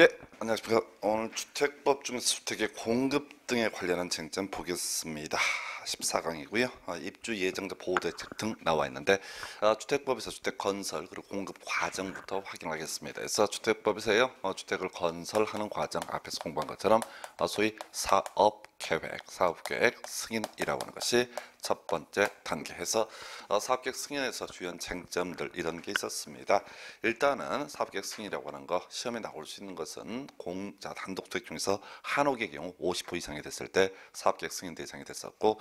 예, 안녕하십니까. 오늘 주택법 중에서 주택의 공급 등에 관련한 쟁점 보겠습니다. 14강이고요. 아, 입주 예정자 보호 대책 등 나와 있는데 아, 주택법에서 주택 건설 그리고 공급 과정부터 확인하겠습니다. 그래서 주택법에서요, 어, 주택을 건설하는 과정 앞에서 공부한 것처럼 아, 소위 사업 계획, 사업계획 승인이라고 하는 것이 첫 번째 단계에서 어, 사업계획 승인에서 주요 한 쟁점들 이런 게 있었습니다. 일단은 사업계획 승인이라고 하는 거 시험에 나올 수 있는 것은 공자 단독 토익 중에서 한옥의 경우 50호 이상이 됐을 때 사업계획 승인 대상이 됐었고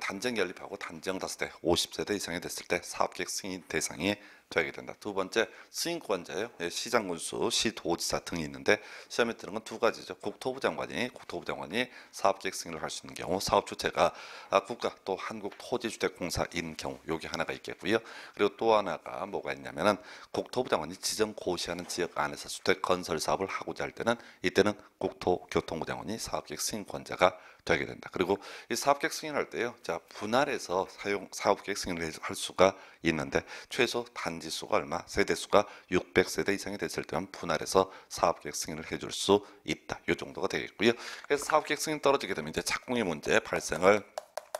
단정 연립하고 단정 다섯 대 50세대 이상이 됐을 때 사업계획 승인 대상이 되게 된다. 두 번째 수인권자예요. 예, 시장군수, 시도지사 등이 있는데 시험에 드는 건 두 가지죠. 국토부 장관이 국토부 장관이 사업계획 승인을 할 수 있는 경우, 사업 주체가 아, 국가 또 한국토지주택공사인 경우 여기 하나가 있겠고요. 그리고 또 하나가 뭐가 있냐면은 국토부 장관이 지정 고시하는 지역 안에서 주택 건설 사업을 하고자 할 때는 이때는 국토교통부장원이 사업계획 승인권자가 되게 된다. 그리고 이 사업계획 승인할 때요, 자 분할해서 사용 사업계획 승인을 할 수가 있는데 최소 단지 수가 얼마, 세대 수가 600세대 이상이 됐을 때만 분할해서 사업계획 승인을 해줄 수 있다. 이 정도가 되겠고요. 그래서 사업계획 승인 떨어지게 되면 이제 착공의 문제 발생을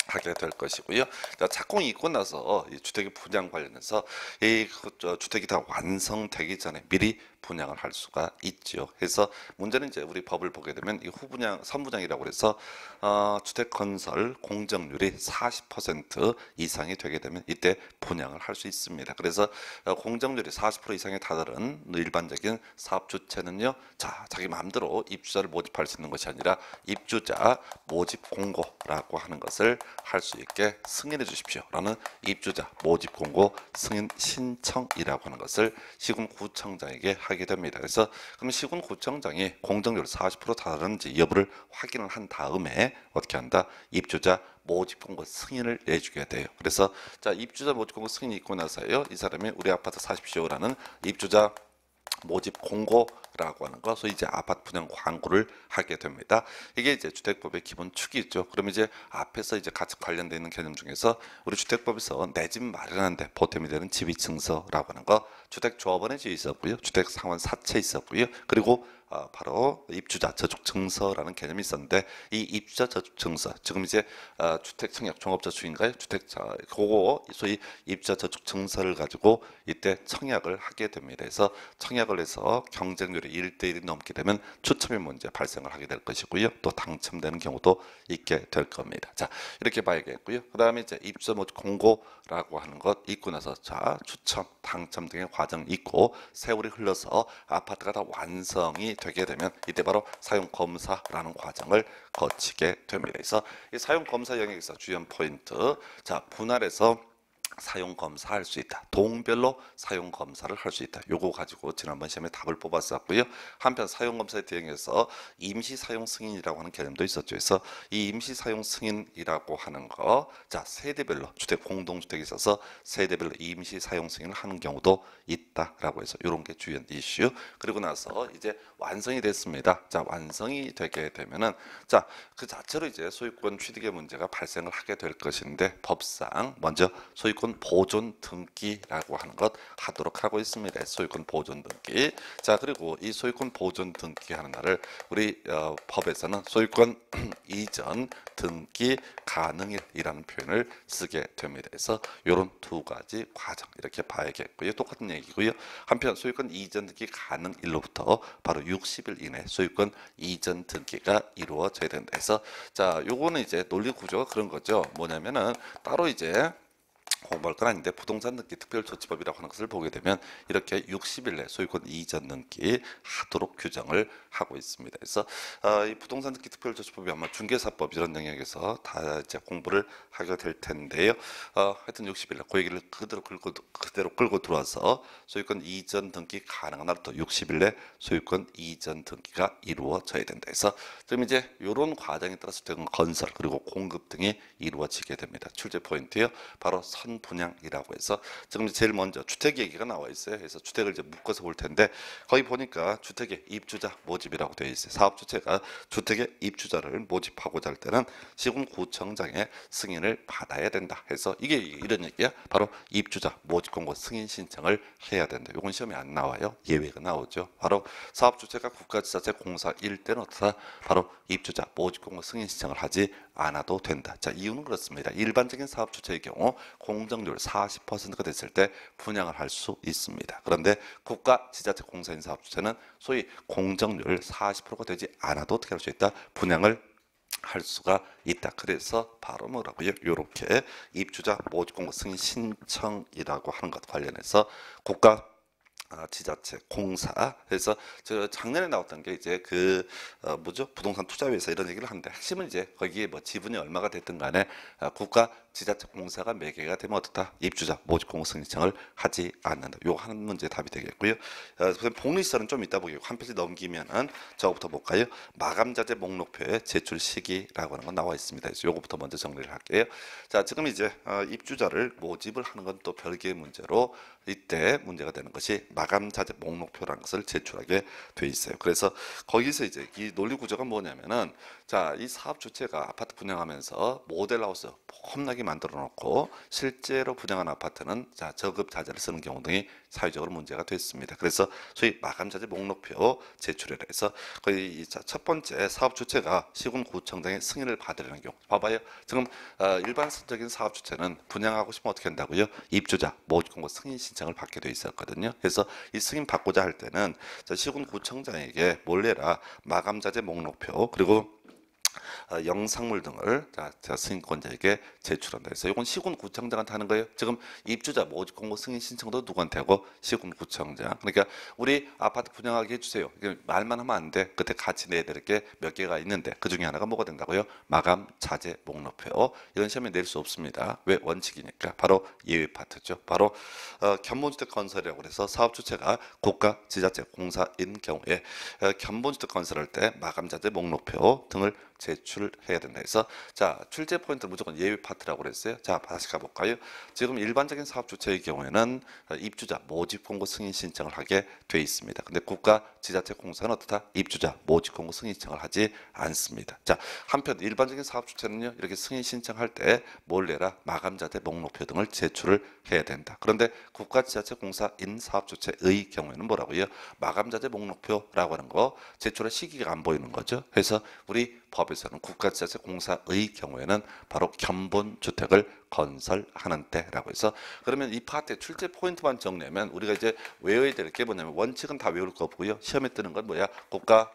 하게 될 것이고요. 자, 착공이 있고 나서 이 주택의 분양 관련해서 이그 주택이 다 완성되기 전에 미리 분양을 할 수가 있지요. 그래서 문제는 이제 우리 법을 보게 되면 이 후분양, 선분양이라고 해서 어, 주택 건설 공정률이 40% 이상이 되게 되면 이때 분양을 할 수 있습니다. 그래서 어, 공정률이 40% 이상에 다다른 일반적인 사업 주체는요, 자 자기 마음대로 입주자를 모집할 수 있는 것이 아니라 입주자 모집 공고라고 하는 것을 할 수 있게 승인해 주십시오라는 입주자 모집 공고 승인 신청이라고 하는 것을 시군구청장에게 하게 됩니다. 그래서 그럼 시군 구청장이 공정률 40% 다른지 여부를 확인을 한 다음에 어떻게 한다? 입주자 모집 공고 승인을 내주게 돼요. 그래서 자 입주자 모집 공고 승인이 있고 나서요. 이 사람이 우리 아파트 사십시오라는 입주자 모집 공고라고 하는 거, 소위 이제 아파트 분양 광고를 하게 됩니다. 이게 이제 주택법의 기본 축이 죠 그럼 이제 앞에서 이제 같이 관련되어 있는 개념 중에서 우리 주택법에서 내 집 마련하는데 보탬이 되는 집위증서라고 하는 거 주택조합원에 지어 있었고요. 주택상환 사채 있었고요. 그리고 아, 바로 입주자 저축증서라는 개념이 있었는데 이 입주자 저축증서 지금 이제 주택청약 종업자 주인가요? 주택 그거 소위 입주자 저축증서를 가지고 이때 청약을 하게 됩니다. 그래서 청약을 해서 경쟁률이 1대1이 넘게 되면 추첨이 문제 발생을 하게 될 것이고요. 또 당첨되는 경우도 있게 될 겁니다. 자 이렇게 봐야겠고요. 그 다음에 이제 입주 뭐 공고 라고 하는 것 있고 나서 자 추첨, 당첨 등의 과정이 있고 세월이 흘러서 아파트가 다 완성이 되게 되면 이때 바로 사용검사라는 과정을 거치게 됩니다. 그래서 이 사용검사 영역에서 주요 포인트 자 분할해서 사용 검사할 수 있다. 동별로 사용 검사를 할 수 있다. 요거 가지고 지난번 시험에 답을 뽑았었고요. 한편 사용 검사에 대응해서 임시 사용 승인이라고 하는 개념도 있었죠. 그래서 이 임시 사용 승인이라고 하는 거, 자 세대별로 주택 공동주택에 있어서 세대별로 임시 사용 승인을 하는 경우도 있다라고 해서 요런게 주요 이슈. 그리고 나서 이제 완성이 됐습니다. 자 완성이 되게 되면은 자 그 자체로 이제 소유권 취득의 문제가 발생을 하게 될 것인데 법상 먼저 소유권 소유권 보존 등기라고 하는 것 하도록 하고 있습니다. 소유권 보존 등기. 자 그리고 이 소유권 보존 등기하는 날을 우리 어, 법에서는 소유권 이전 등기 가능일이라는 표현을 쓰게 됩니다. 그래서 이런 두 가지 과정 이렇게 봐야겠고요. 똑같은 얘기고요. 한편 소유권 이전 등기 가능일로부터 바로 60일 이내 소유권 이전 등기가 이루어져야 된다 해서 자 요거는 이제 논리 구조가 그런 거죠. 뭐냐면은 따로 이제 공부할 어, 건 아닌데 부동산 등기 특별조치법이라고 하는 것을 보게 되면 이렇게 60일 내 소유권 이전 등기 하도록 규정을 하고 있습니다. 그래서 어, 이 부동산 등기 특별조치법이 아마 중개사법 이런 영역에서 다 이제 공부를 하게 될 텐데요. 어, 하여튼 60일 내그 얘기를 그대로 끌고 그대로 끌고 들어와서 소유권 이전 등기 가능한 날부터 60일 내 소유권 이전 등기가 이루어져야 된다. 그래서 지금 이제 이런 과정에 따라서 되는 건설 그리고 공급 등이 이루어지게 됩니다. 출제 포인트요. 바로 선 상품 분양이라고 해서 지금 제일 먼저 주택 얘기가 나와 있어요. 그래서 주택을 이제 묶어서 볼 텐데 거기 보니까 주택의 입주자 모집이라고 되어 있어요. 사업 주체가 주택의 입주자를 모집하고자 할 때는 시군구청장의 승인을 받아야 된다. 해서 이게 이런 얘기야. 바로 입주자 모집 공고 승인 신청을 해야 된다. 이건 시험에 안 나와요. 예외가 나오죠. 바로 사업 주체가 국가지자체 공사 일때는 어떻다? 바로 입주자 모집 공고 승인 신청을 하지 않아도 된다. 자 이유는 그렇습니다. 일반적인 사업 주체의 경우 공 통정률 40%가 됐을 때 분양을 할 수 있습니다. 그런데 국가 지자체 공사인 사업주체는 소위 공정률 40%가 되지 않아도 어떻게 할 수 있다? 분양을 할 수가 있다. 그래서 바로 뭐라고요? 이렇게 입주자 모집공고 승인 신청이라고 하는 것 관련해서 국가 아, 지자체 공사 그래서 작년에 나왔던 게 이제 그 어, 뭐죠 부동산 투자회사 이런 얘기를 하는데 핵심은 이제 거기에 뭐 지분이 얼마가 됐든 간에 아, 국가 지자체 공사가 매개가 되면 어떻다? 입주자 모집 공고성 신청을 하지 않는다. 요한 문제 답이 되겠고요. 어, 복리서는 좀 이따 보기고 한 페이지 넘기면은 저거부터 볼까요? 마감자재 목록표에 제출 시기라고 하는 건 나와 있습니다. 그래서 요거부터 먼저 정리를 할게요. 자, 지금 이제 어, 입주자를 모집을 하는 건 또 별개의 문제로 이때 문제가 되는 것이 마감자재 목록표라는 것을 제출하게 돼 있어요. 그래서 거기서 이제 이 논리 구조가 뭐냐면은 자, 이 사업 주체가 아파트 분양하면서 모델하우스 폼나게 만들어 놓고 실제로 분양한 아파트는 자, 저급 자재를 쓰는 경우 등이 사회적으로 문제가 됐습니다. 그래서 소위 마감자재 목록표 제출을 해서 거의 첫 번째 사업 주체가 시군구청 장의 승인을 받으려는 경우 봐봐요. 지금 어, 일반적인 사업 주체는 분양하고 싶으면 어떻게 한다고요? 입주자, 모집공고 승인 신청을 받게 돼 있었거든요. 그래서 이 승인 받고자 할 때는 시군구청장에게 몰래라 마감자재 목록표 그리고 어, 영상물 등을 자, 자 승인권자에게 제출한다 해서 이건 시군구청장한테 하는 거예요. 지금 입주자 모집 뭐 공고 승인 신청도 누구한테 하고 시군구청장. 그러니까 우리 아파트 분양하게 해주세요. 말만 하면 안 돼. 그때 같이 내야 될 게 몇 개가 있는데 그 중에 하나가 뭐가 된다고요? 마감 자재 목록표 이런 시험에 낼 수 없습니다. 왜 원칙이니까 바로 예외 파트죠. 바로 어, 견본주택 건설이라고 그래서 사업 주체가 국가, 지자체, 공사인 경우에 어, 견본주택 건설할 때 마감 자재 목록표 등을 제출해야 된다 해서 자 출제 포인트 무조건 예외 파트라고 그랬어요 자 다시 가볼까요 지금 일반적인 사업 주체의 경우에는 입주자 모집 공고 승인 신청을 하게 돼 있습니다 근데 국가 지자체 공사는 어떻다 입주자 모집 공고 승인 신청을 하지 않습니다 자 한편 일반적인 사업 주체는요 이렇게 승인 신청할 때 뭘 내라 마감자재 목록표 등을 제출을 해야 된다 그런데 국가 지자체 공사 인 사업 주체의 경우에는 뭐라고요 마감자재 목록표라고 하는 거 제출할 시기가 안 보이는 거죠 그래서 우리 법 사업에서는 국가지자체 공사의 경우에는 바로 견본 주택을 건설하는 때라고 해서 그러면 이 파트의 출제 포인트만 정리하면 우리가 이제 외워야 될 게 뭐냐면 원칙은 다 외울 거고요. 시험에 뜨는 건 뭐야? 국가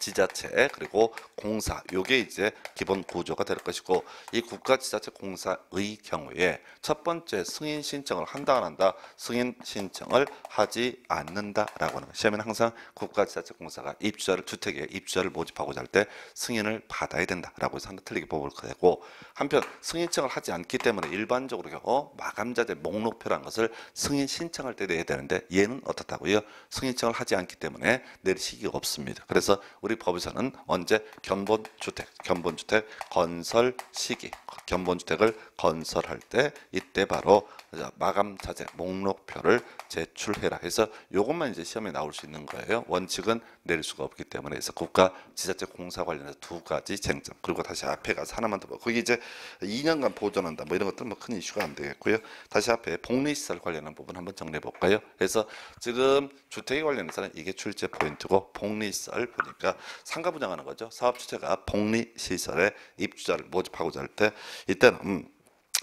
지자체 그리고 공사 요게 이제 기본 구조가 될 것이고 이 국가지자체 공사의 경우에 첫 번째 승인 신청을 한다 안 한다 승인 신청을 하지 않는다라고 하는 시험에는 항상 국가지자체 공사가 입주자를 주택에 입주자를 모집하고자 할 때 승인을 받아야 된다라고 해서 하나 틀리게 뽑을 거고 한편 승인청을 하지 않기 때문에 일반적으로 어, 마감자재 목록표라는 것을 승인 신청할 때 내야 되는데 얘는 어떻다고요? 승인청을 하지 않기 때문에 내낼 시기가 없습니다. 그래서 우리 우리 법에서는 언제 견본주택, 견본주택 건설 시기, 견본주택을 건설할 때 이때 바로 마감 자재 목록표를 제출해라 해서 이것만 이제 시험에 나올 수 있는 거예요. 원칙은 내릴 수가 없기 때문에 해서 국가 지자체 공사 관련해서 두 가지 쟁점 그리고 다시 앞에 가서 하나만 더 봐. 뭐 고 거기 이제 2년간 보존한다 뭐 이런 것들은 뭐큰 이슈가 안 되겠고요. 다시 앞에 복리시설 관련한 부분 한번 정리해 볼까요? 그래서 지금 주택에 관련해서는 이게 출제 포인트고 복리시설 보니까 상가 분양하는 거죠. 사업 주체가 복리 시설에 입주자를 모집하고자 할때 이때는 음,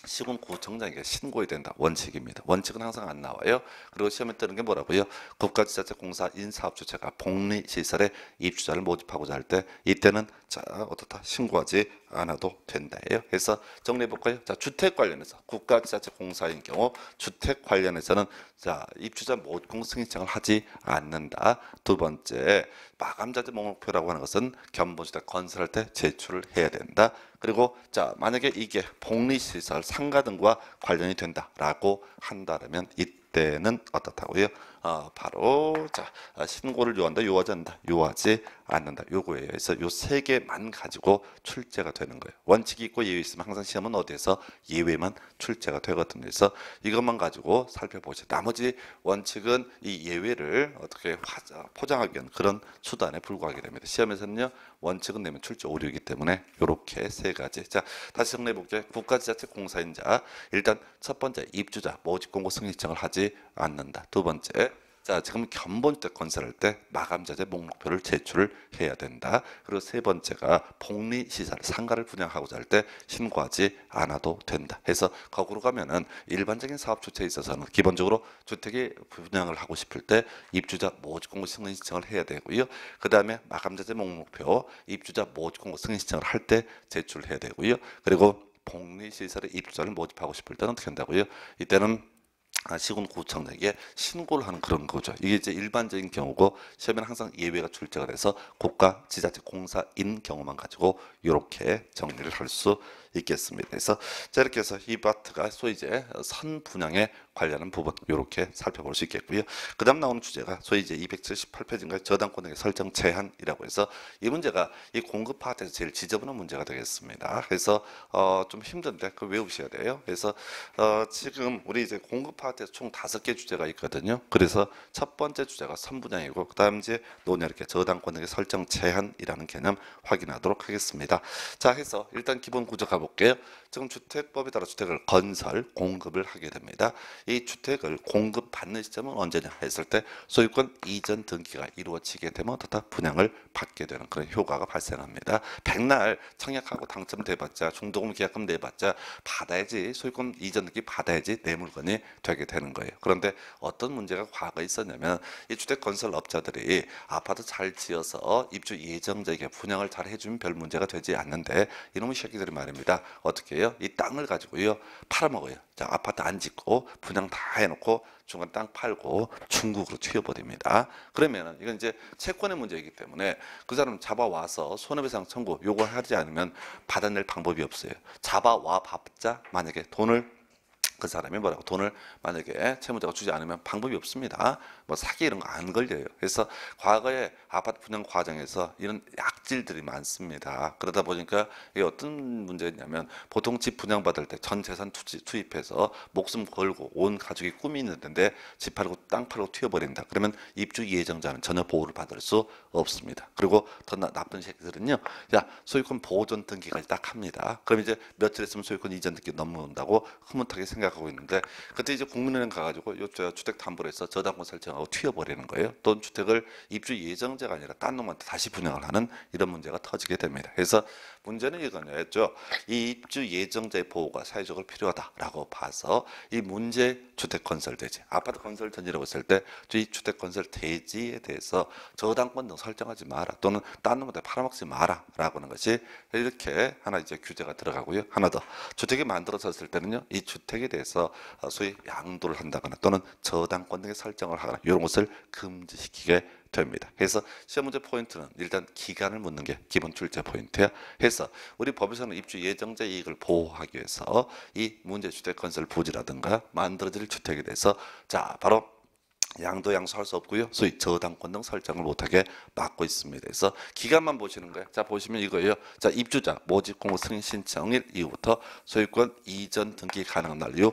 시군 구청장에게 신고해야 된다 원칙입니다. 원칙은 항상 안 나와요. 그리고 시험에 뜨는 게 뭐라고요? 국가지자체공사 인사업주체가 복리시설에 입주자를 모집하고자 할 때 이때는 자 어떻다 신고하지 않아도 된다예요. 그래서 정리해 볼까요? 자 주택 관련해서 국가지자체공사인 경우 주택 관련해서는 자, 입주자 모공 승인청을 하지 않는다. 두 번째, 마감자재 목표라고 하는 것은 견본주택 건설할 때 제출을 해야 된다. 그리고 자, 만약에 이게 복리시설, 상가 등과 관련이 된다라고 한다면 이때는 어떻다고요? 어, 바로 자 아, 신고를 요한다 요하지 않는다 요하지 않는다 요거예요 그래서 요 세 개만 가지고 출제가 되는 거예요 원칙이 있고 예외 있으면 항상 시험은 어디에서 예외만 출제가 되거든요 그래서 이것만 가지고 살펴보세요 나머지 원칙은 이 예외를 어떻게 화자, 아, 포장하기 위한 그런 수단에 불과하게 됩니다 시험에서는요 원칙은 내면 출제 오류이기 때문에 요렇게 세 가지 자 다시 정리해 볼게요 국가지자체 공사인 자 일단 첫 번째 입주자 모집공고 승인신청을 하지 않는다. 두 번째, 자 지금 견본적 건설할 때 마감자재 목록표를 제출을 해야 된다. 그리고 세 번째가 복리 시설 상가를 분양하고자 할 때 신고하지 않아도 된다. 해서 거꾸로 가면은 일반적인 사업 주체에 있어서는 기본적으로 주택이 분양을 하고 싶을 때 입주자 모집공고 승인 신청을 해야 되고요. 그 다음에 마감자재 목록표 입주자 모집공고 승인 신청을 할 때 제출해야 되고요. 그리고 복리 시설에 입주자를 모집하고 싶을 때는 어떻게 한다고요? 이때는 아, 시군구청에게 신고를 하는 그런 거죠. 이게 이제 일반적인 경우고 시험에는 항상 예외가 출제가 돼서 국가 지자체 공사인 경우만 가지고 이렇게 정리를 할수 있겠습니다. 그래서 자, 이렇게 해서 히바트가 소위 이제 선 분양에 관련한 부분 이렇게 살펴볼 수 있겠고요. 그 다음 나오는 주제가 소위 이제 278페이지인가 요 저당권의 설정 제한이라고 해서 이 문제가 이 공급 파트에서 제일 지저분한 문제가 되겠습니다. 그래서 어, 좀 힘든데 그 외우셔야 돼요. 그래서 어, 지금 우리 이제 공급 파트에서 총 다섯 개 주제가 있거든요. 그래서 첫 번째 주제가 선분양이고 그 다음 이제 논의 이렇게 저당권의 설정 제한이라는 개념 확인하도록 하겠습니다. 자 해서 일단 기본 구조 가보 o quê? 지금 주택법에 따라 주택을 건설, 공급을 하게 됩니다. 이 주택을 공급받는 시점은 언제냐 했을 때 소유권 이전 등기가 이루어지게 되면 어떻다 분양을 받게 되는 그런 효과가 발생합니다. 백날 청약하고 당첨돼봤자 중도금 계약금 내봤자 받아야지 소유권 이전 등기 받아야지 내 물건이 되게 되는 거예요. 그런데 어떤 문제가 과거에 있었냐면 이 주택 건설업자들이 아파트 잘 지어서 입주 예정자에게 분양을 잘 해주면 별 문제가 되지 않는데 이놈의 새끼들이 말입니다. 어떻게 가요이 땅을 가지고요. 팔아먹어요. 자, 아파트 안 짓고 분양 다 해놓고 중간 땅 팔고 중국으로 튀어버립니다. 그러면 이건 이제 채권의 문제이기 때문에 그 사람 잡아와서 손해배상 청구 요거 하지 않으면 받아낼 방법이 없어요. 잡아와 봤자 만약에 돈을 그 사람이 뭐라고 돈을 만약에 채무자가 주지 않으면 방법이 없습니다. 뭐 사기 이런 거 안 걸려요. 그래서 과거에 아파트 분양 과정에서 이런 약질들이 많습니다. 그러다 보니까 이게 어떤 문제냐면 였 보통 집 분양 받을 때 전 재산 투지, 투입해서 목숨 걸고 온 가족이 꿈이 있는데 집 팔고 땅 팔고 튀어버린다. 그러면 입주 예정자는 전혀 보호를 받을 수 없습니다. 그리고 더 나, 쁜 새끼들은요, 야 소유권 보존 등기가딱 합니다. 그럼 이제 며칠 있으면 소유권 이전 등기 넘어온다고 흐뭇하게 생각하고 있는데 그때 이제 국민은행 가가지고 요저 주택 담보로해서 저당권 설정하고 튀어버리는 거예요. 또 주택을 입주 예정자가 아니라 딴 놈한테 다시 분양을 하는 이런 문제가 터지게 됩니다. 그래서 문제는 이거였죠. 이 입주 예정자의 보호가 사회적으로 필요하다라고 봐서 이 문제 주택 건설 대지, 아파트 건설 전이라고 했을 때이 주택 건설 대지에 대해서 저당권 등 설정하지 마라 또는 다른 놈한테 팔아먹지 마라라고 하는 것이 이렇게 하나 이제 규제가 들어가고요. 하나 더 주택이 만들어졌을 때는요 이 주택에 대해서 어, 소위 양도를 한다거나 또는 저당권 등의 설정을 하거나 이런 것을 금지시키게 됩니다. 그래서 시험 문제 포인트는 일단 기간을 묻는 게 기본 출제 포인트야. 해서 우리 법에서는 입주 예정자 이익을 보호하기 위해서 이 문제 주택 건설 부지라든가 만들어질 주택에 대해서 자 바로 양도 양수할 수 없고요. 소위 저당권 등 설정을 못하게 막고 있습니다. 그래서 기간만 보시는 거예요. 자 보시면 이거예요. 자 입주자 모집공고 승인 신청일 이후부터 소유권 이전 등기 가능한 날이요이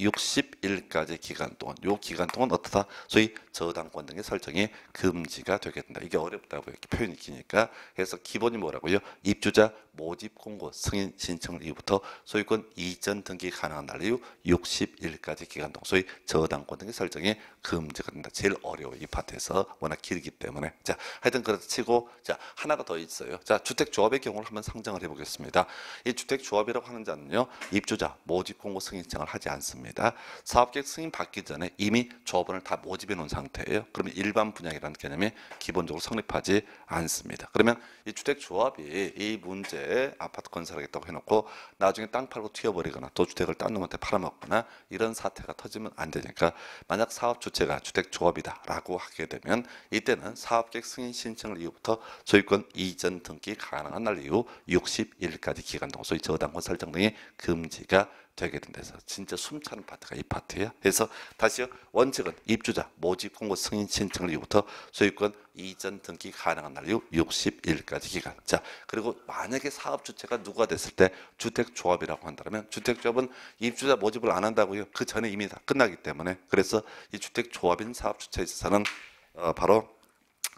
60일까지 기간 동안 요 기간 동안 어떻다 소위 저당권 등의 설정이 금지가 되겠다. 이게 어렵다고 이렇게 표현이 기니까 그래서 기본이 뭐라고요? 입주자 모집공고 승인 신청일 이후부터 소유권 이전 등기 가능한 날 이후 60일까지 기간 동안 소위 저당권 등의 설정이 금지 문제가 된다. 제일 어려워 이 파트에서 워낙 길기 때문에. 자, 하여튼 그렇다 치고 자 하나가 더 있어요. 자, 주택 조합의 경우를 한번 상장을 해보겠습니다. 이 주택 조합이라고 하는 자는요, 입주자 모집 공고 승인청을 하지 않습니다. 사업계획 승인 받기 전에 이미 조합원을 다 모집해 놓은 상태예요. 그러면 일반 분양이라는 개념이 기본적으로 성립하지 않습니다. 그러면 이 주택 조합이 이문제 아파트 건설하겠다고 해놓고 나중에 땅 팔고 튀어버리거나 또 주택을 딴 놈한테 팔아먹거나 이런 사태가 터지면 안 되니까 만약 사업 주체가 주택 조합이다라고 하게 되면 이때는 사업계획 승인 신청 이후부터 소유권 이전 등기 가능한 날 이후 60일까지 기간 동안 소위 저당권 설정 등의 금지가 되게 된돼서 진짜 숨차는 파트가 이 파트예요. 그래서 다시요 원칙은 입주자 모집 공고 승인 신청 이후부터 소유권 이전 등기 가능한 날 이후 60일까지 기간. 자 그리고 만약에 사업 주체가 누가 됐을 때 주택조합이라고 한다면 주택조합은 입주자 모집을 안 한다고요. 그 전에 이미 다 끝나기 때문에 그래서 이 주택조합인 사업 주체에 있어서는 어, 바로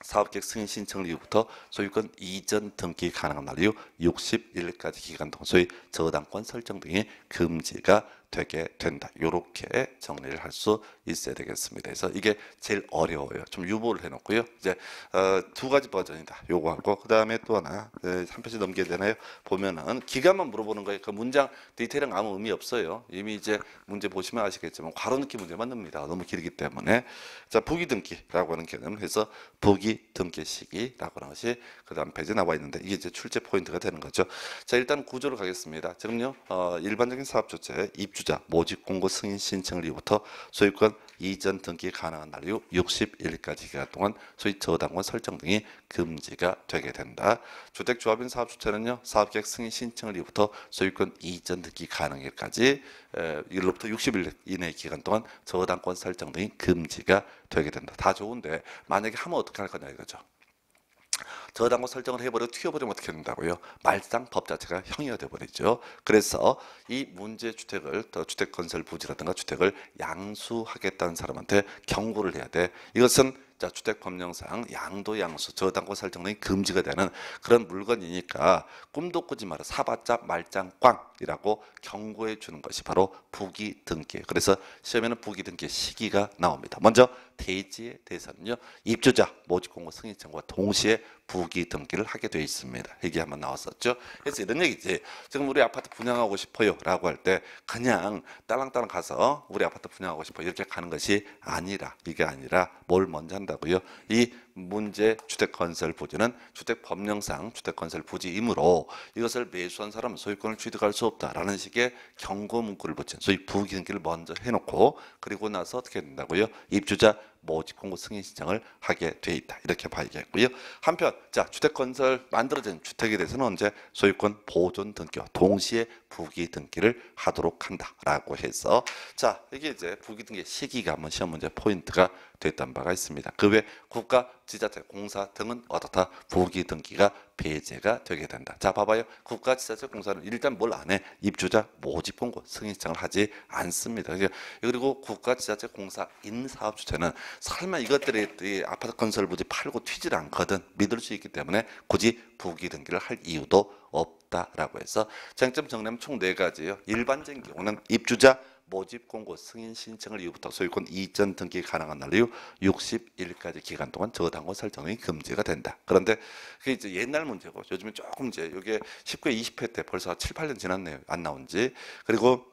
사업계 승인 신청 이후부터 소유권 이전 등기 가능한 날 이후 6 1일까지 기간 동안소위 저당권 설정 등의 금지가 되게 된다. 이렇게 정리를 할 수 있어야 되겠습니다. 그래서 이게 제일 어려워요. 좀 유보를 해놓고요. 이제 어, 두 가지 버전이다. 요거 하고 그 다음에 또 하나 네, 한 페이지 넘게 되나요? 보면은 기간만 물어보는 거예요. 그 문장 디테일은 아무 의미 없어요. 이미 이제 문제 보시면 아시겠지만 괄호 넣기 문제만 듭니다. 너무 길기 때문에 자 부기 등기라고 하는 개념을 해서 부기 등기 시기라고 하는 것이 그 다음 페이지 나와 있는데 이게 이제 출제 포인트가 되는 거죠. 자 일단 구조를 가겠습니다. 지금요 어, 일반적인 사업조체 입주 주자 모집 공고 승인 신청일부터 소유권 이전 등기 가능한 날 이후 61일까지 기간 동안 소위 저당권 설정 등이 금지가 되게 된다. 주택조합인 사업주체는요. 사업계획 승인 신청일부터 소유권 이전 등기 가능일까지 일로부터 60일 이내 기간 동안 저당권 설정 등이 금지가 되게 된다. 다 좋은데 만약에 하면 어떻게 할 거냐 이거죠. 저당권 설정을 해버려 튀어버리면 어떻게 된다고요? 말상 법 자체가 형이어 돼 버리죠. 그래서 이 문제 주택을 주택 건설 부지라든가 주택을 양수하겠다는 사람한테 경고를 해야 돼. 이것은 자 주택 법령상 양도 양수 저당권 설정이 금지가 되는 그런 물건이니까 꿈도 꾸지 마라 사봤자 말짱꽝이라고 경고해 주는 것이 바로 부기 등기. 그래서 시험에는 부기 등기 시기가 나옵니다. 먼저 대지에 대해서는요 입주자 모집공고 승인 청구와 동시에 부기 등기를 하게 돼 있습니다. 얘기 한번 나왔었죠. 그래서 이런 얘기지. 지금 우리 아파트 분양하고 싶어요라고 할 때 그냥 딸랑딸랑 가서 우리 아파트 분양하고 싶어 이렇게 가는 것이 아니라 이게 아니라 뭘 먼저 한다고요? 이 문제 주택 건설 부지는 주택 법령상 주택 건설 부지이므로 이것을 매수한 사람은 소유권을 취득할 수 없다라는 식의 경고 문구를 붙인 소위 부기등기를 먼저 해놓고 그리고 나서 어떻게 된다고요? 입주자 모집 공고 승인 신청을 하게 돼 있다 이렇게 봐야겠고요. 한편 자 주택 건설 만들어진 주택에 대해서는 언제 소유권 보존 등기와 동시에 부기 등기를 하도록 한다라고 해서 자 이게 이제 부기 등기 시기가 한번 시험 문제 포인트가 됐던 바가 있습니다. 그 외 국가, 지자체, 공사 등은 어떻다? 부기 등기가 배제가 되게 된다. 자, 봐봐요. 국가, 지자체, 공사는 일단 뭘 안 해? 입주자 모집 공고 승인 신청을 하지 않습니다. 그리고 국가, 지자체, 공사, 인사업 주체는 설마 이것들이 아파트 건설 부지 팔고 튀질 않거든 믿을 수 있기 때문에 굳이 부기 등기를 할 이유도 없다라고 해서 쟁점 정리하면 총네가지요 일반적인 경우는 입주자 모집 공고 승인 신청을 이후부터 소유권 이전 등기 가능한 날 이후 60일까지 기간 동안 저당권 설정이 금지가 된다. 그런데 그게 이제 옛날 문제고 요즘에 조금 이제 이게 19회 20회 때 벌써 7, 8년 지났네요. 안 나온 지. 그리고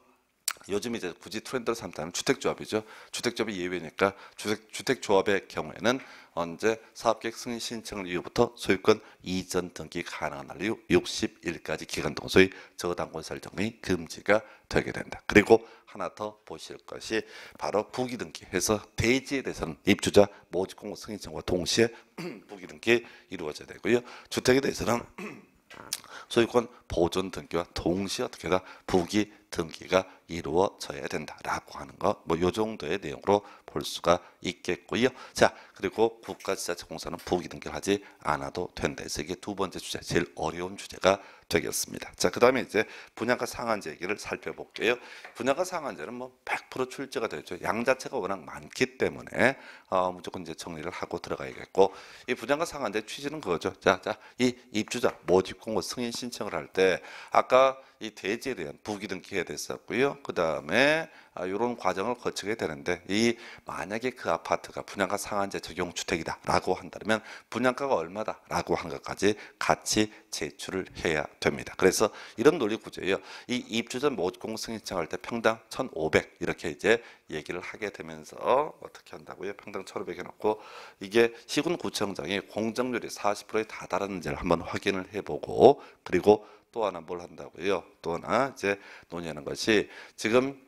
요즘 이제 굳이 트렌드를 삼다면 주택조합이죠. 주택조합이 예외니까 주택, 주택조합의 경우에는 언제 사업계획 승인 신청 이후부터 소유권 이전 등기 가능한 날 이후 60일까지 기간 동안 소위 저당권 설정이 금지가 되게 된다. 그리고 하나 더 보실 것이 바로 부기등기 해서 대지에 대해서는 입주자 모집공고 승인 청과 동시에 부기등기 이루어져야 되고요. 주택에 대해서는 소유권 보존 등기와 동시에 어떻게 다 부기 등기가 이루어져야 된다라고 하는 거 뭐 요 정도의 내용으로 볼 수가 있겠고요. 자 그리고 국가지자체공사는 부기등기하지 않아도 된다. 그래서 이게 두 번째 주제 제일 어려운 주제가 되겠습니다. 자 그다음에 이제 분양가 상한제 얘기를 살펴볼게요. 분양가 상한제는 뭐 100% 출제가 되죠. 양 자체가 워낙 많기 때문에 어, 무조건 이제 정리를 하고 들어가야겠고 이 분양가 상한제 취지는 그거죠. 자자이 입주자 모집공고 승인 신청을 할 때 아까 이 대지에 대한 부기등기에 대해서 고요 그 다음에 이런 아, 과정을 거치게 되는데 이 만약에 그 아파트가 분양가 상한제 적용 주택이다라고 한다면 분양가가 얼마다라고 하는 것까지 같이 제출을 해야 됩니다. 그래서 이런 논리 구조예요. 이 입주자 모공성 신청할 때 평당 1,500 이렇게 이제 얘기를 하게 되면서 어떻게 한다고요? 평당 1,500 해놓고 이게 시군구청장이 공정률이 40%에 다다랐는지를 한번 확인을 해보고 그리고 또 하나 뭘 한다고요? 또 하나 이제 논의하는 것이 지금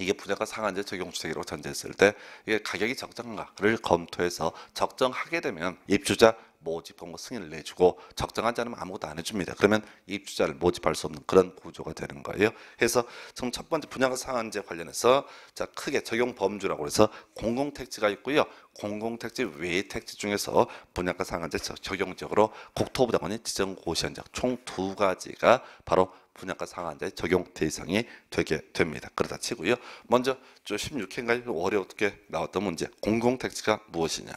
이게 분양가 상한제 적용 주택이라고 전제했을 때 이게 가격이 적정가를 한 검토해서 적정하게 되면 입주자 모집한 거 승인을 내주고 적정하지 않으면 아무것도 안 해줍니다. 그러면 입주자를 모집할 수 없는 그런 구조가 되는 거예요. 그래서 지금 첫 번째 분양 가 상한제 관련해서 자 크게 적용 범주라고 해서 공공택지가 있고요. 공공택지 외의 택지 중에서 분양가 상한제 적용 적으로 국토부 장관이 지정 고시한 지총두 가지가 바로 분양가 상한제 적용 대상이 되게 됩니다. 그러다 치고요. 먼저 저 16회인가요? 월에 어떻게 나왔던 문제 공공택지가 무엇이냐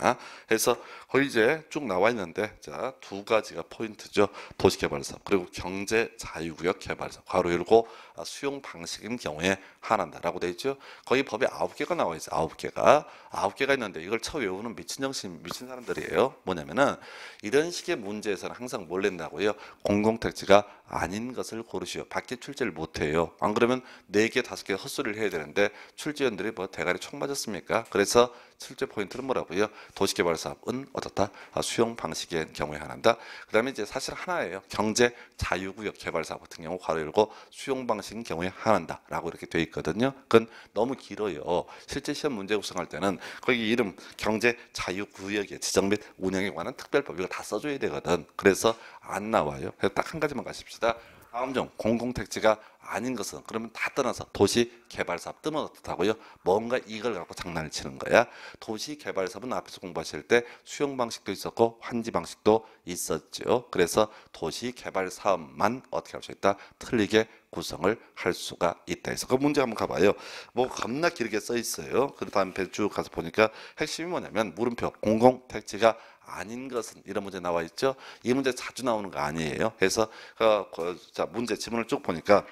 해서 이제 쭉 나와 있는데 자두 가지가 포인트죠. 도시개발 사업 그리고 경제 자유구역 개발 사업 괄호 열고 수용 방식인 경우에 한한다라고 돼 있죠. 거기 법에 아홉 개가 나와 있어요. 아홉 개가 아홉 개가 있는데 이걸 쳐 외우는 미친 정신 미친 사람들이에요. 뭐냐면은 이런 식의 문제에서는 항상 뭘 낸다고요? 공공택지가 아닌 것을 고르시오. 밖에 출제를 못 해요. 안 그러면 네개 다섯 개 헛소리를 해야 되는데 출제위원들이 뭐 대가리 총 맞았습니까? 그래서 실제 포인트는 뭐라고요? 도시개발 사업은 어떻다? 아, 수용 방식의 경우에 하나입니다그 다음에 이제 사실 하나예요. 경제 자유구역 개발 사업 같은 경우 괄호 열고 수용 방식인 경우에 하나다 라고 이렇게 돼 있거든요. 그건 너무 길어요. 실제 시험 문제 구성할 때는 거기 이름 경제 자유구역의 지정 및 운영에 관한 특별법 이거 다 써줘야 되거든. 그래서 안 나와요. 그래서 딱 한 가지만 가십시다. 다음 중 공공택지가 아닌 것은 그러면 다 떠나서 도시 개발사업 뜸어듯하고요 뭔가 이걸 갖고 장난을 치는 거야. 도시 개발사업은 앞에서 공부하실 때 수용 방식도 있었고 환지 방식도 있었죠. 그래서 도시 개발 사업만 어떻게 할 수 있다? 틀리게 구성을 할 수가 있다 해서 그 문제 한번 가봐요 뭐 겁나 길게 써 있어요 그 다음 페쭉 가서 보니까 핵심이 뭐냐면 물음표 공공 택지가 아닌 것은 이런 문제 나와 있죠 이 문제 자주 나오는 거 아니에요 그래서 그, 그, 자 문제 지문을 쭉 보니까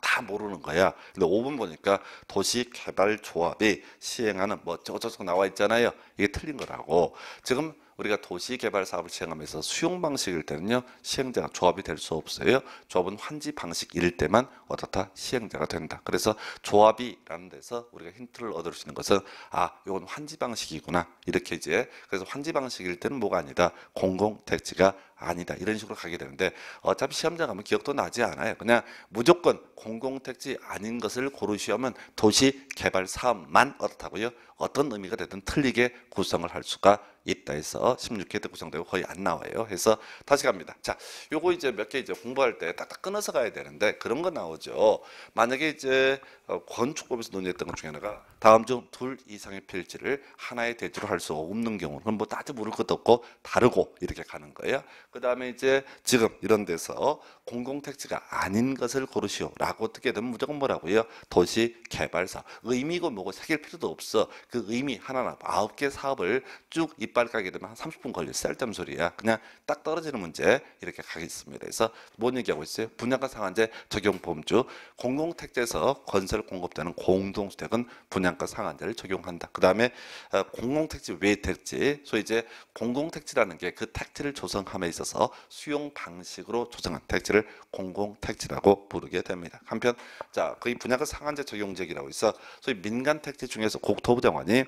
다 모르는 거야. 근데 5분 보니까 도시개발조합이 시행하는 뭐 저거 저거 나와 있잖아요. 이게 틀린 거라고. 지금 우리가 도시개발 사업을 시행하면서 수용 방식일 때는요 시행자가 조합이 될 수 없어요. 조합은 환지 방식일 때만 어떻다 시행자가 된다. 그래서 조합이라는 데서 우리가 힌트를 얻을 수 있는 것은 아 이건 환지 방식이구나 이렇게 이제 그래서 환지 방식일 때는 뭐가 아니다 공공 택지가 아니다 이런 식으로 가게 되는데 어차피 시험장 가면 기억도 나지 않아요 그냥 무조건 공공택지 아닌 것을 고르시면 도시개발 사업만 어떻다고요 어떤 의미가 되든 틀리게 구성을 할 수가 있다 해서 16회도 구성되고 거의 안 나와요. 해서 다시 갑니다. 자, 요거 이제 몇 개 이제 공부할 때 딱딱 끊어서 가야 되는데 그런 거 나오죠. 만약에 이제 건축법에서 어, 논의했던 것 중에 하나가 다음 중 둘 이상의 필지를 하나의 대지로 할 수 없는 경우 그럼 뭐 따져 물을 것도 없고 다르고 이렇게 가는 거예요. 그 다음에 이제 지금 이런 데서 공공택지가 아닌 것을 고르시오라고 어떻게든 무조건 뭐라고요? 도시 개발사 의미고 뭐고 새길 필요도 없어 그 의미 하나나 아홉 개 사업을 쭉 이빨 가게 되면 한 30분 걸릴 쌀데 소리야 그냥 딱 떨어지는 문제 이렇게 가겠습니다 그래서 뭔 얘기하고 있어요? 분양가 상한제 적용 범주 공공택지에서 건설 공급되는 공동주택은 분양가 상한제를 적용한다 그 다음에 어, 공공택지 외 택지 소위 이제 공공택지라는 게 그 택지를 조성함에 있어서 수용 방식으로 조성한 택지를 이를 공공 택지라고 부르게 됩니다. 한편 자, 그 분야가 상한제 적용적이라고 있어 소위 민간 택지 중에서 국토부 장관이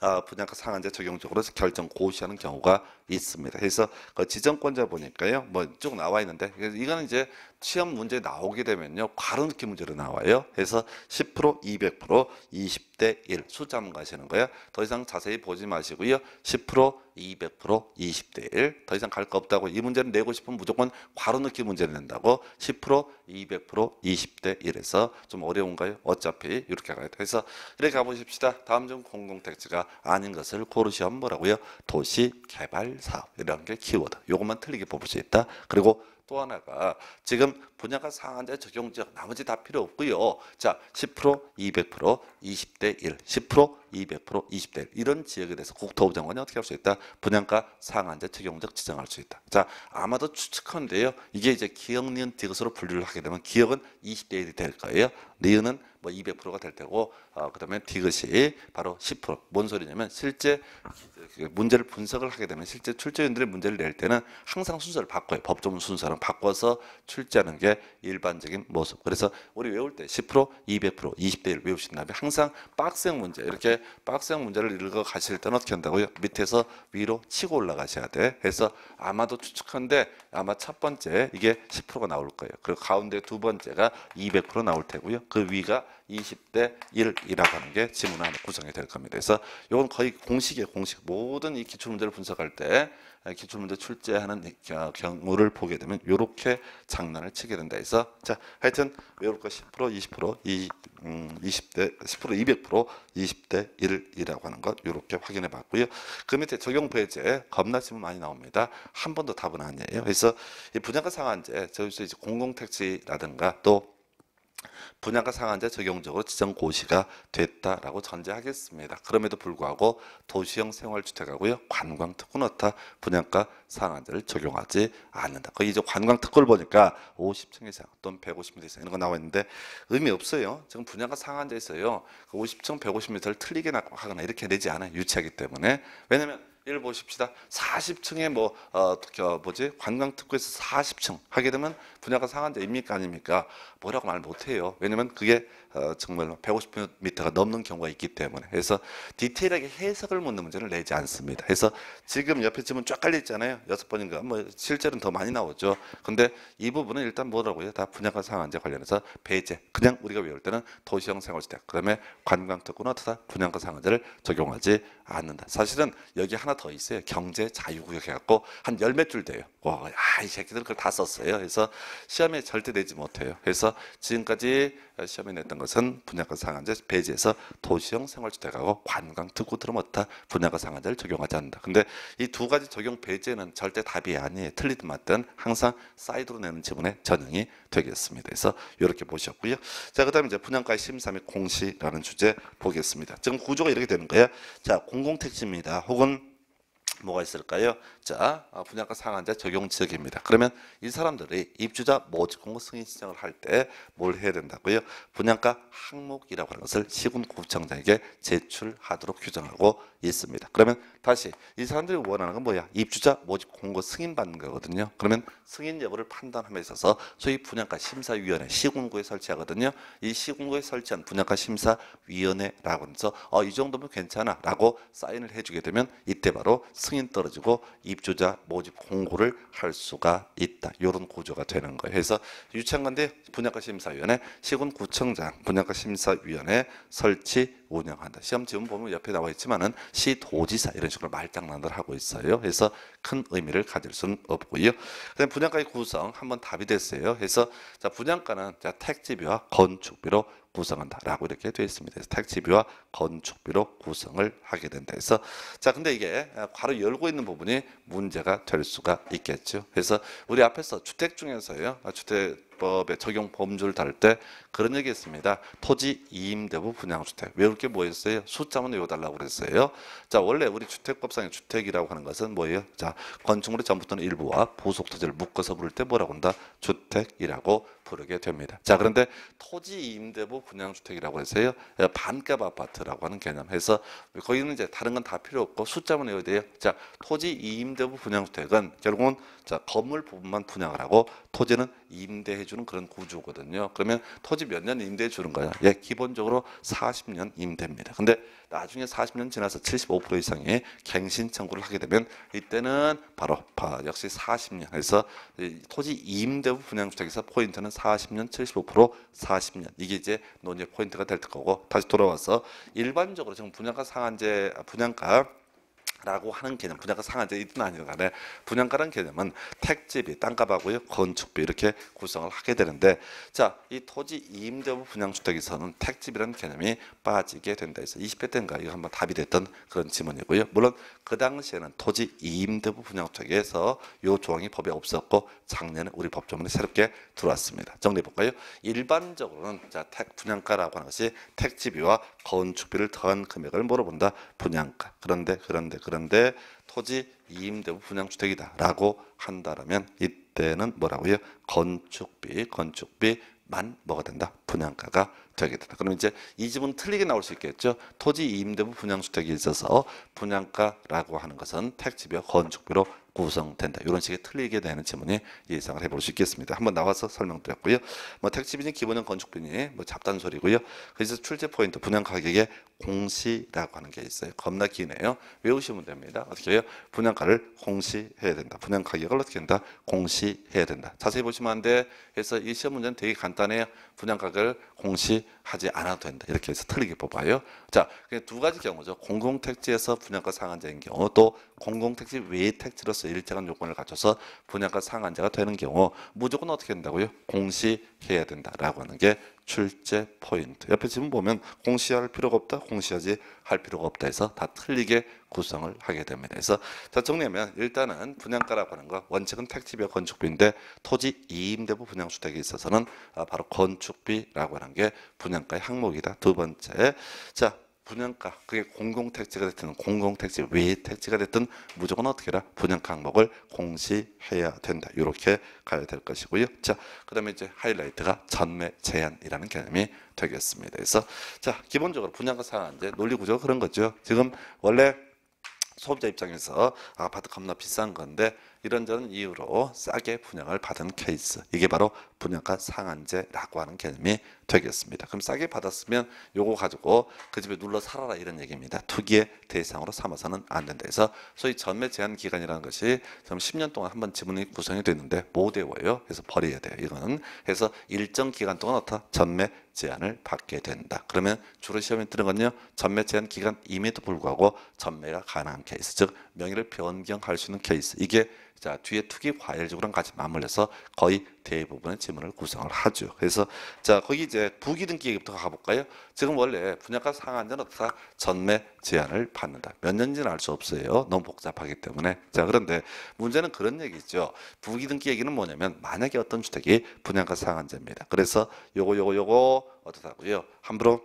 어, 분양가 상한제 적용적으로 결정 고시하는 경우가 있습니다. 그래서 그 지정권자 보니까요, 뭐 쭉 나와 있는데 이거는 이제 시험 문제 나오게 되면요. 과로느기 문제로 나와요. 그래서 10% 200% 20대 1 숫자만 가시는 거예요. 더 이상 자세히 보지 마시고요. 10% 200% 20대 1. 더 이상 갈 거 없다고 이 문제는 내고 싶으면 무조건 과로느기 문제를 낸다고 10% 200% 20대 1에서 좀 어려운가요? 어차피 이렇게 가요. 야 그래서 이렇게 가보십시다. 다음 중 공공택지가 아닌 것을 고르시면 뭐라고요? 도시 개발 사업 이런 게 키워드. 요것만 틀리게 뽑을 수 있다. 그리고 또 하나가 지금 분양가 상한제 적용 지역 나머지 다 필요 없고요. 자, 10% 200% 20대 1, 10% 이100% 20대 이런 지역에 대해서 국토부 장관이 어떻게 할 수 있다? 분양가 상한제 적용적 지정할 수 있다. 자 아마도 추측한데요. 이게 이제 기역 니은 디귿으로 분류를 하게 되면 기역은 20대 1이 될 거예요. 니은은 뭐 200%가 될 테고 어, 그다음에 디귿이 바로 10%뭔 소리냐면 실제 그 문제를 분석을 하게 되면 실제 출제위원들이 문제를 낼 때는 항상 순서를 바꿔요 법조문 순서랑 바꿔서 출제하는 게 일반적인 모습 그래서 우리 외울 때10% 200% 20대 를 외우신 다음에 항상 빡생 문제 이렇게 빡세박형 문제를 읽어 가실 때는 어떻게 한다고요? 밑에서 위로 치고 올라가셔야 돼. 그래서 아마도 추측한데 아마 첫 번째 이게 10%가 나올 거예요. 그리고 가운데 두 번째가 200% 나올 테고요. 그 위가 20대 1이라고 하는 게 지문 안에 구성이 될 겁니다. 그래서 이건 거의 공식이에요. 공식. 모든 이 기출 문제를 분석할 때 기출문제 출제하는 어, 경우를 보게 되면 이렇게 장난을 치게 된다 해서 자 하여튼 외울 거 10%, 20%, 이, 음, 20대 10% 200% 20대 1이라고 하는 것 이렇게 확인해 봤고요. 그 밑에 적용 부해제 겁나 지문 많이 나옵니다. 한 번도 답은 아니에요. 그래서 이 분양가 상한제 저기서 이제 공공택지라든가 또 분양가 상한제 적용적으로 지정 고시가 됐다라고 전제하겠습니다. 그럼에도 불구하고 도시형 생활주택하고요 관광 특구너타 분양가 상한제를 적용하지 않는다. 거기 이제 관광 특구를 보니까 50층 이상 또는 150m 이상 이런 거 나와 있는데 의미 없어요. 지금 분양가 상한제 있어요. 그 50층 150m를 틀리게 하거나 이렇게 내지 않아 유치하기 때문에 왜냐면 예를 보십시다. 40층에 뭐 어, 뭐지 관광 특구에서 40층 하게 되면 분야가 상한제입니까 아닙니까? 뭐라고 말 못해요. 왜냐면 그게 어, 정말 로 150m가 넘는 경우가 있기 때문에 그래서 디테일하게 해석을 묻는 문제는 내지 않습니다. 그래서 지금 옆에 지문 쫙 깔려 있잖아요. 여섯 번인가 뭐 실제로는 더 많이 나오죠. 근데 이 부분은 일단 뭐라고요? 다분양가 상한제 관련해서 배제. 그냥 우리가 외울 때는 도시형 생활주택. 그다음에 관광특구나 다분양가 상한제를 적용하지 않는다. 사실은 여기 하나 더 있어요. 경제 자유구역 해갖고 한 열 몇 줄 돼요. 와, 아, 이 새끼들 그걸 다 썼어요. 그래서 시험에 절대 내지 못해요. 그래서 지금까지 시험에 냈던 것은 분양가 상한제 배제해서 도시형 생활주택하고 관광 특구 들어맞다 분양가 상한제를 적용하지 않는다. 근데 이 두 가지 적용 배제는 절대 답이 아니에요. 틀리든 맞든 항상 사이드로 내는 지문의 전형이 되겠습니다. 그래서 이렇게 보셨고요. 자, 그다음에 이제 분양가의 심사 및 공시라는 주제 보겠습니다. 지금 구조가 이렇게 되는 거예요. 자, 공공택지입니다. 혹은 뭐가 있을까요? 자, 어, 분양가 상한제 적용 지역입니다. 그러면 이 사람들이 입주자 모집 공고 승인 신청을 할 때 뭘 해야 된다고요? 분양가 항목이라고 하는 것을 시군구청장에게 제출하도록 규정하고 있습니다. 그러면 다시 이 사람들이 원하는 건 뭐야? 입주자 모집 공고 승인 받는 거거든요. 그러면 승인 여부를 판단함에 있어서 소위 분양가 심사위원회 시군구에 설치하거든요. 이 시군구에 설치한 분양가 심사위원회라고 해서 어, 이 정도면 괜찮아라고 사인을 해주게 되면 이때 바로 승인 승인 떨어지고 입주자 모집 공고를 할 수가 있다. 이런 구조가 되는 거예요. 그래서 유창건대 분양가 심사위원회 시군구청장 분양가 심사위원회 설치 운영한다. 시험 지원 보면 옆에 나와 있지만은 시도지사 이런 식으로 말장난을 하고 있어요. 그래서 큰 의미를 가질 수는 없고요. 그다음 분양가의 구성 한번 답이 됐어요. 그래서 자 분양가는 자 택지비와 건축비로 구성한다라고 이렇게 되어 있습니다. 택지비와 건축비로 구성을 하게 된다. 그서자 근데 이게 괄호 열고 있는 부분이 문제가 될 수가 있겠죠. 그래서 우리 앞에서 주택 중에서요, 아, 주택 주택법의 적용 범주를 달 때 그런 얘기 했습니다. 토지 이임대부 분양주택. 외울 게 뭐였어요? 숫자만 외워달라고 그랬어요. 자, 원래 우리 주택법상의 주택이라고 하는 것은 뭐예요? 자, 건축물의 전부 터는 일부와 보속 토지를 묶어서 부를 때 뭐라고 한다? 주택이라고 부르게 됩니다. 자, 그런데 토지 임대부 분양주택이라고 해서요. 예, 반값 아파트라고 하는 개념해서 거기는 이제 다른 건 다 필요 없고 숫자만 외워야 돼요. 자, 토지 임대부 분양주택은 결국은 자, 건물 부분만 분양을 하고 토지는 임대해 주 주는 그런 구조거든요. 그러면 토지 몇 년 임대해 주는 거야? 예, 기본적으로 40년 임대입니다. 근데 나중에 40년 지나서 75% 이상이 갱신 청구를 하게 되면 이때는 바로 역시 40년. 그서 토지 임대 분양주택에서 포인트는 40년, 75%, 40년. 이게 이제 논의 포인트가 될 거고 다시 돌아와서 일반적으로 지금 분양가 상한제 분양가 라고 하는 개념, 분양가 상한제 있든 아니든 간에 분양가란 개념은 택지비, 땅값하고요, 건축비 이렇게 구성을 하게 되는데 자, 이 토지 임대부 분양주택에서는 택지비라는 개념이 빠지게 된다 해서 20회 때인가 이거 한번 답이 됐던 그런 지문이고요. 물론 그 당시에는 토지 임대부 분양주택에서 요 조항이 법에 없었고 작년에 우리 법조문에 새롭게 들어왔습니다. 정리해 볼까요? 일반적으로는 자, 택 분양가라고 하는 것이 택지비와 건축비를 더한 금액을 물어본다. 분양가. 그런데 그런데 그런데 그런데 토지 이임대부 분양주택이다라고 한다라면 이때는 뭐라고요? 건축비, 건축비만 뭐가 된다? 분양가가 되게 된다. 그럼 이제 이 집은 틀리게 나올 수 있겠죠. 토지 이임대부 분양주택이 있어서 분양가라고 하는 것은 택지비와 건축비로 구성된다. 이런 식의 틀리게 되는 질문이 예상을 해볼 수 있겠습니다. 한번 나와서 설명드렸고요. 뭐 택지비는 기본형 건축비니 뭐 잡단 소리고요. 그래서 출제 포인트 분양 가격의 공시라고 하는 게 있어요. 겁나 기네요. 외우시면 됩니다. 어떻게 해요? 분양가를 공시해야 된다. 분양 가격을 어떻게 한다? 공시해야 된다. 자세히 보시면 안 돼. 그래서 이 시험 문제는 되게 간단해요. 분양가격을 공시하지 않아도 된다. 이렇게 해서 틀리게 뽑아요. 자, 두 가지 경우죠. 공공택지에서 분양가 상한제인 경우 또 공공택지 외의 택지로서 일정한 요건을 갖춰서 분양가 상한제가 되는 경우 무조건 어떻게 된다고요? 공시해야 된다라고 하는 게 출제 포인트. 옆에 지금 보면 공시할 필요가 없다, 공시하지 할 필요가 없다 해서 다 틀리게 구성을 하게 됩니다. 그래서 자 정리하면 일단은 분양가라고 하는 거 원칙은 택지비와 건축비인데 토지 2임대부 분양주택에 있어서는 아, 바로 건축비라고 하는 게 분양가의 항목이다. 두 번째 자 분양가 그게 공공택지가 됐든 공공택지 외 택지가 됐든 무조건 어떻게 해라 분양가 항목을 공시해야 된다 이렇게 가야 될 것이고요 자그 다음에 이제 하이라이트가 전매 제한이라는 개념이 되겠습니다 그래서 자 기본적으로 분양가 상한 이제 논리구조가 그런 거죠 지금 원래 소비자 입장에서 아파트 겁나 비싼 건데 이런저런 이유로 싸게 분양을 받은 케이스 이게 바로 분양가 상한제라고 하는 개념이 되겠습니다. 그럼 싸게 받았으면 요거 가지고 그 집에 눌러 살아라 이런 얘기입니다. 투기의 대상으로 삼아서는 안 된다. 해서 소위 전매 제한 기간이라는 것이 좀 10년 동안 한번 지분이 구성이 됐는데못 외워요. 해서 버려야 돼요. 이거는 해서 일정 기간 동안 어떻 전매 제한을 받게 된다. 그러면 주로 시험에 뜨는 건요. 전매 제한 기간 임에도 불구하고 전매가 가능한 케이스, 즉 명의를 변경할 수 있는 케이스. 이게 자 뒤에 투기 과열지구랑까지 맞물려서 거의 대부분의 지문을 구성을 하죠. 그래서 자 거기 이제 부기등기부터 가볼까요? 지금 원래 분양가 상한제는 다 전매 제한을 받는다. 몇 년인지는 알수 없어요. 너무 복잡하기 때문에. 자 그런데 문제는 그런 얘기죠. 부기등기 얘기는 뭐냐면 만약에 어떤 주택이 분양가 상한제입니다. 그래서 요거 요거 요거 어떻다고요? 함부로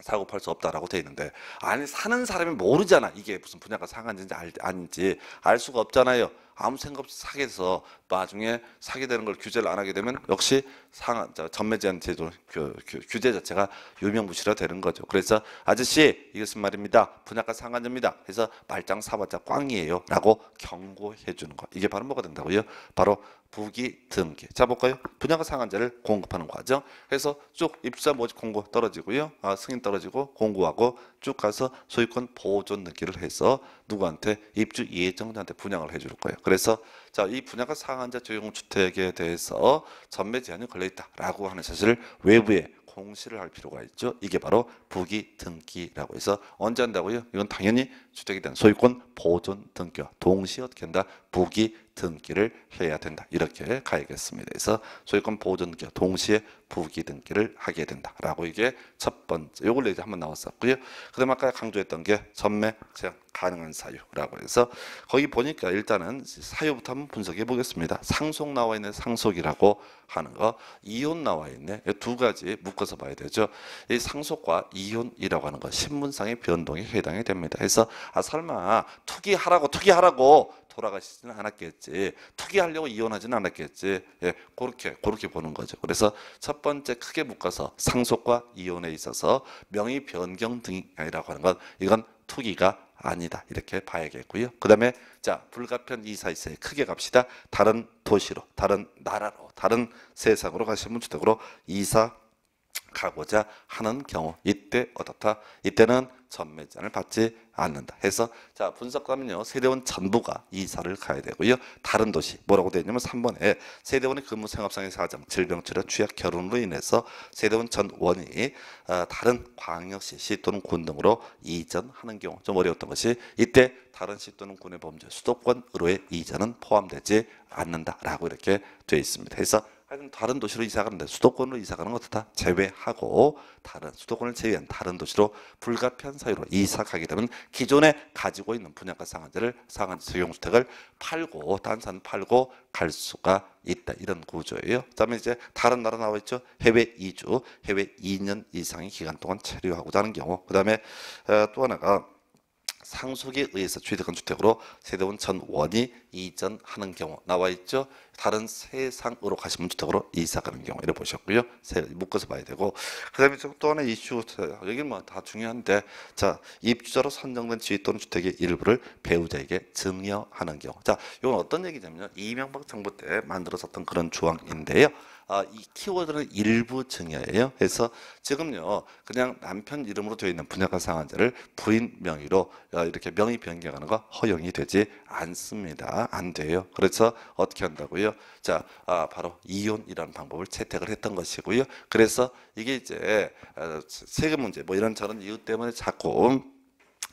사고 팔 수 없다라고 돼 있는데 아니 사는 사람이 모르잖아 이게 무슨 분야가 상한지인지 알, 아닌지 알 수가 없잖아요 아무 생각 없이 사게 돼서 나중에 사게 되는 걸 규제를 안 하게 되면 역시 상한 전매 제한 제도 규, 그, 그, 규제 자체가 유명무실화 되는 거죠 그래서 아저씨 이것은 말입니다 분야가 상한제입니다 그래서 말장 사봤자 꽝이에요 라고 경고해 주는 거 이게 바로 뭐가 된다고요 바로 부기 등기. 자 볼까요? 분양가 상한제를 공급하는 과정. 그래서 쭉입주자 모집 공고 떨어지고요. 아, 승인 떨어지고 공고하고 쭉 가서 소유권 보존 등기를 해서 누구한테 입주 예정자한테 분양을 해 줄 거예요. 그래서 자 이분양가 상한제 적용 주택에 대해서 전매 제한이 걸려 있다라고 하는 사실을 외부에 공시를 할 필요가 있죠. 이게 바로 부기 등기라고 해서 언제 한다고요? 이건 당연히 주택에 대한 소유권 보존 등기와 동시에 어떻게 한다? 부기 등기를 해야 된다. 이렇게 가야겠습니다. 그래서 소유권 보호 등기와 동시에 부기 등기를 하게 된다라고 이게 첫 번째 요걸 이제 한번 나왔었고요. 그다음 아까 강조했던 게 전매 제한 가능한 사유라고 해서 거기 보니까 일단은 사유부터 한번 분석해 보겠습니다. 상속 나와 있는 상속이라고 하는 거, 이혼 나와 있네. 두 가지 묶어서 봐야 되죠. 이 상속과 이혼이라고 하는 거 신문상의 변동에 해당이 됩니다. 그래서 아 설마 투기하라고 투기하라고 돌아가시지는 않았겠지. 투기하려고 이혼하지는 않았겠지. 예, 그렇게 그렇게 보는 거죠. 그래서 첫 번째 크게 묶어서 상속과 이혼에 있어서 명의 변경 등이라고 하는 건 이건 투기가 아니다 이렇게 봐야겠고요. 그 다음에 자 불가편 이사이사 크게 갑시다. 다른 도시로, 다른 나라로, 다른 세상으로 가시면 주택으로 이사 가고자 하는 경우 이때 어떻다? 이때는 전매장을 받지 않는다. 해서 자분석하면요 세대원 전부가 이사를 가야 되고요. 다른 도시 뭐라고 되 있냐면 3번에 세대원의 근무 생업상의 사정, 질병 치료, 취약, 결혼으로 인해서 세대원 전원이 어, 다른 광역시 시 또는 군 등으로 이전하는 경우 좀 어려웠던 것이 이때 다른 시 또는 군의 범죄 수도권으로의 이전은 포함되지 않는다라고 이렇게 되어 있습니다. 해서 하여튼 다른 도시로 이사 가는데 수도권으로 이사 가는 것도 다 제외하고 다른 수도권을 제외한 다른 도시로 불가피한 사유로 이사 가게 되면 기존에 가지고 있는 분양가 상한제를 상한제 적용주택을 팔고 단산 팔고 갈 수가 있다 이런 구조예요. 그다음에 이제 다른 나라 나와 있죠. 해외 이주, 해외 2년 이상의 기간 동안 체류하고자 하는 경우. 그다음에 어, 또 하나가 상속에 의해서 취득한 주택으로 세대원 전원이 이전하는 경우 나와 있죠. 다른 세상으로 가시면 주택으로 이사가는 경우 이렇게 보셨고요. 세, 묶어서 봐야 되고 그다음에 또 하나 이슈 여기는 뭐 다 중요한데 자 입주자로 선정된 지위 또는 주택의 일부를 배우자에게 증여하는 경우 자 이건 어떤 얘기냐면요 이명박 정부 때 만들어졌던 그런 조항인데요. 아, 이 키워드는 일부 증여예요. 그래서 지금요 그냥 남편 이름으로 되어 있는 분양가 상한제를 부인 명의로 어, 이렇게 명의 변경하는 거 허용이 되지 않습니다. 안 돼요. 그래서 어떻게 한다고요? 자, 아, 바로 이혼이라는 방법을 채택을 했던 것이고요. 그래서 이게 이제 아, 세금 문제 뭐 이런 저런 이유 때문에 자꾸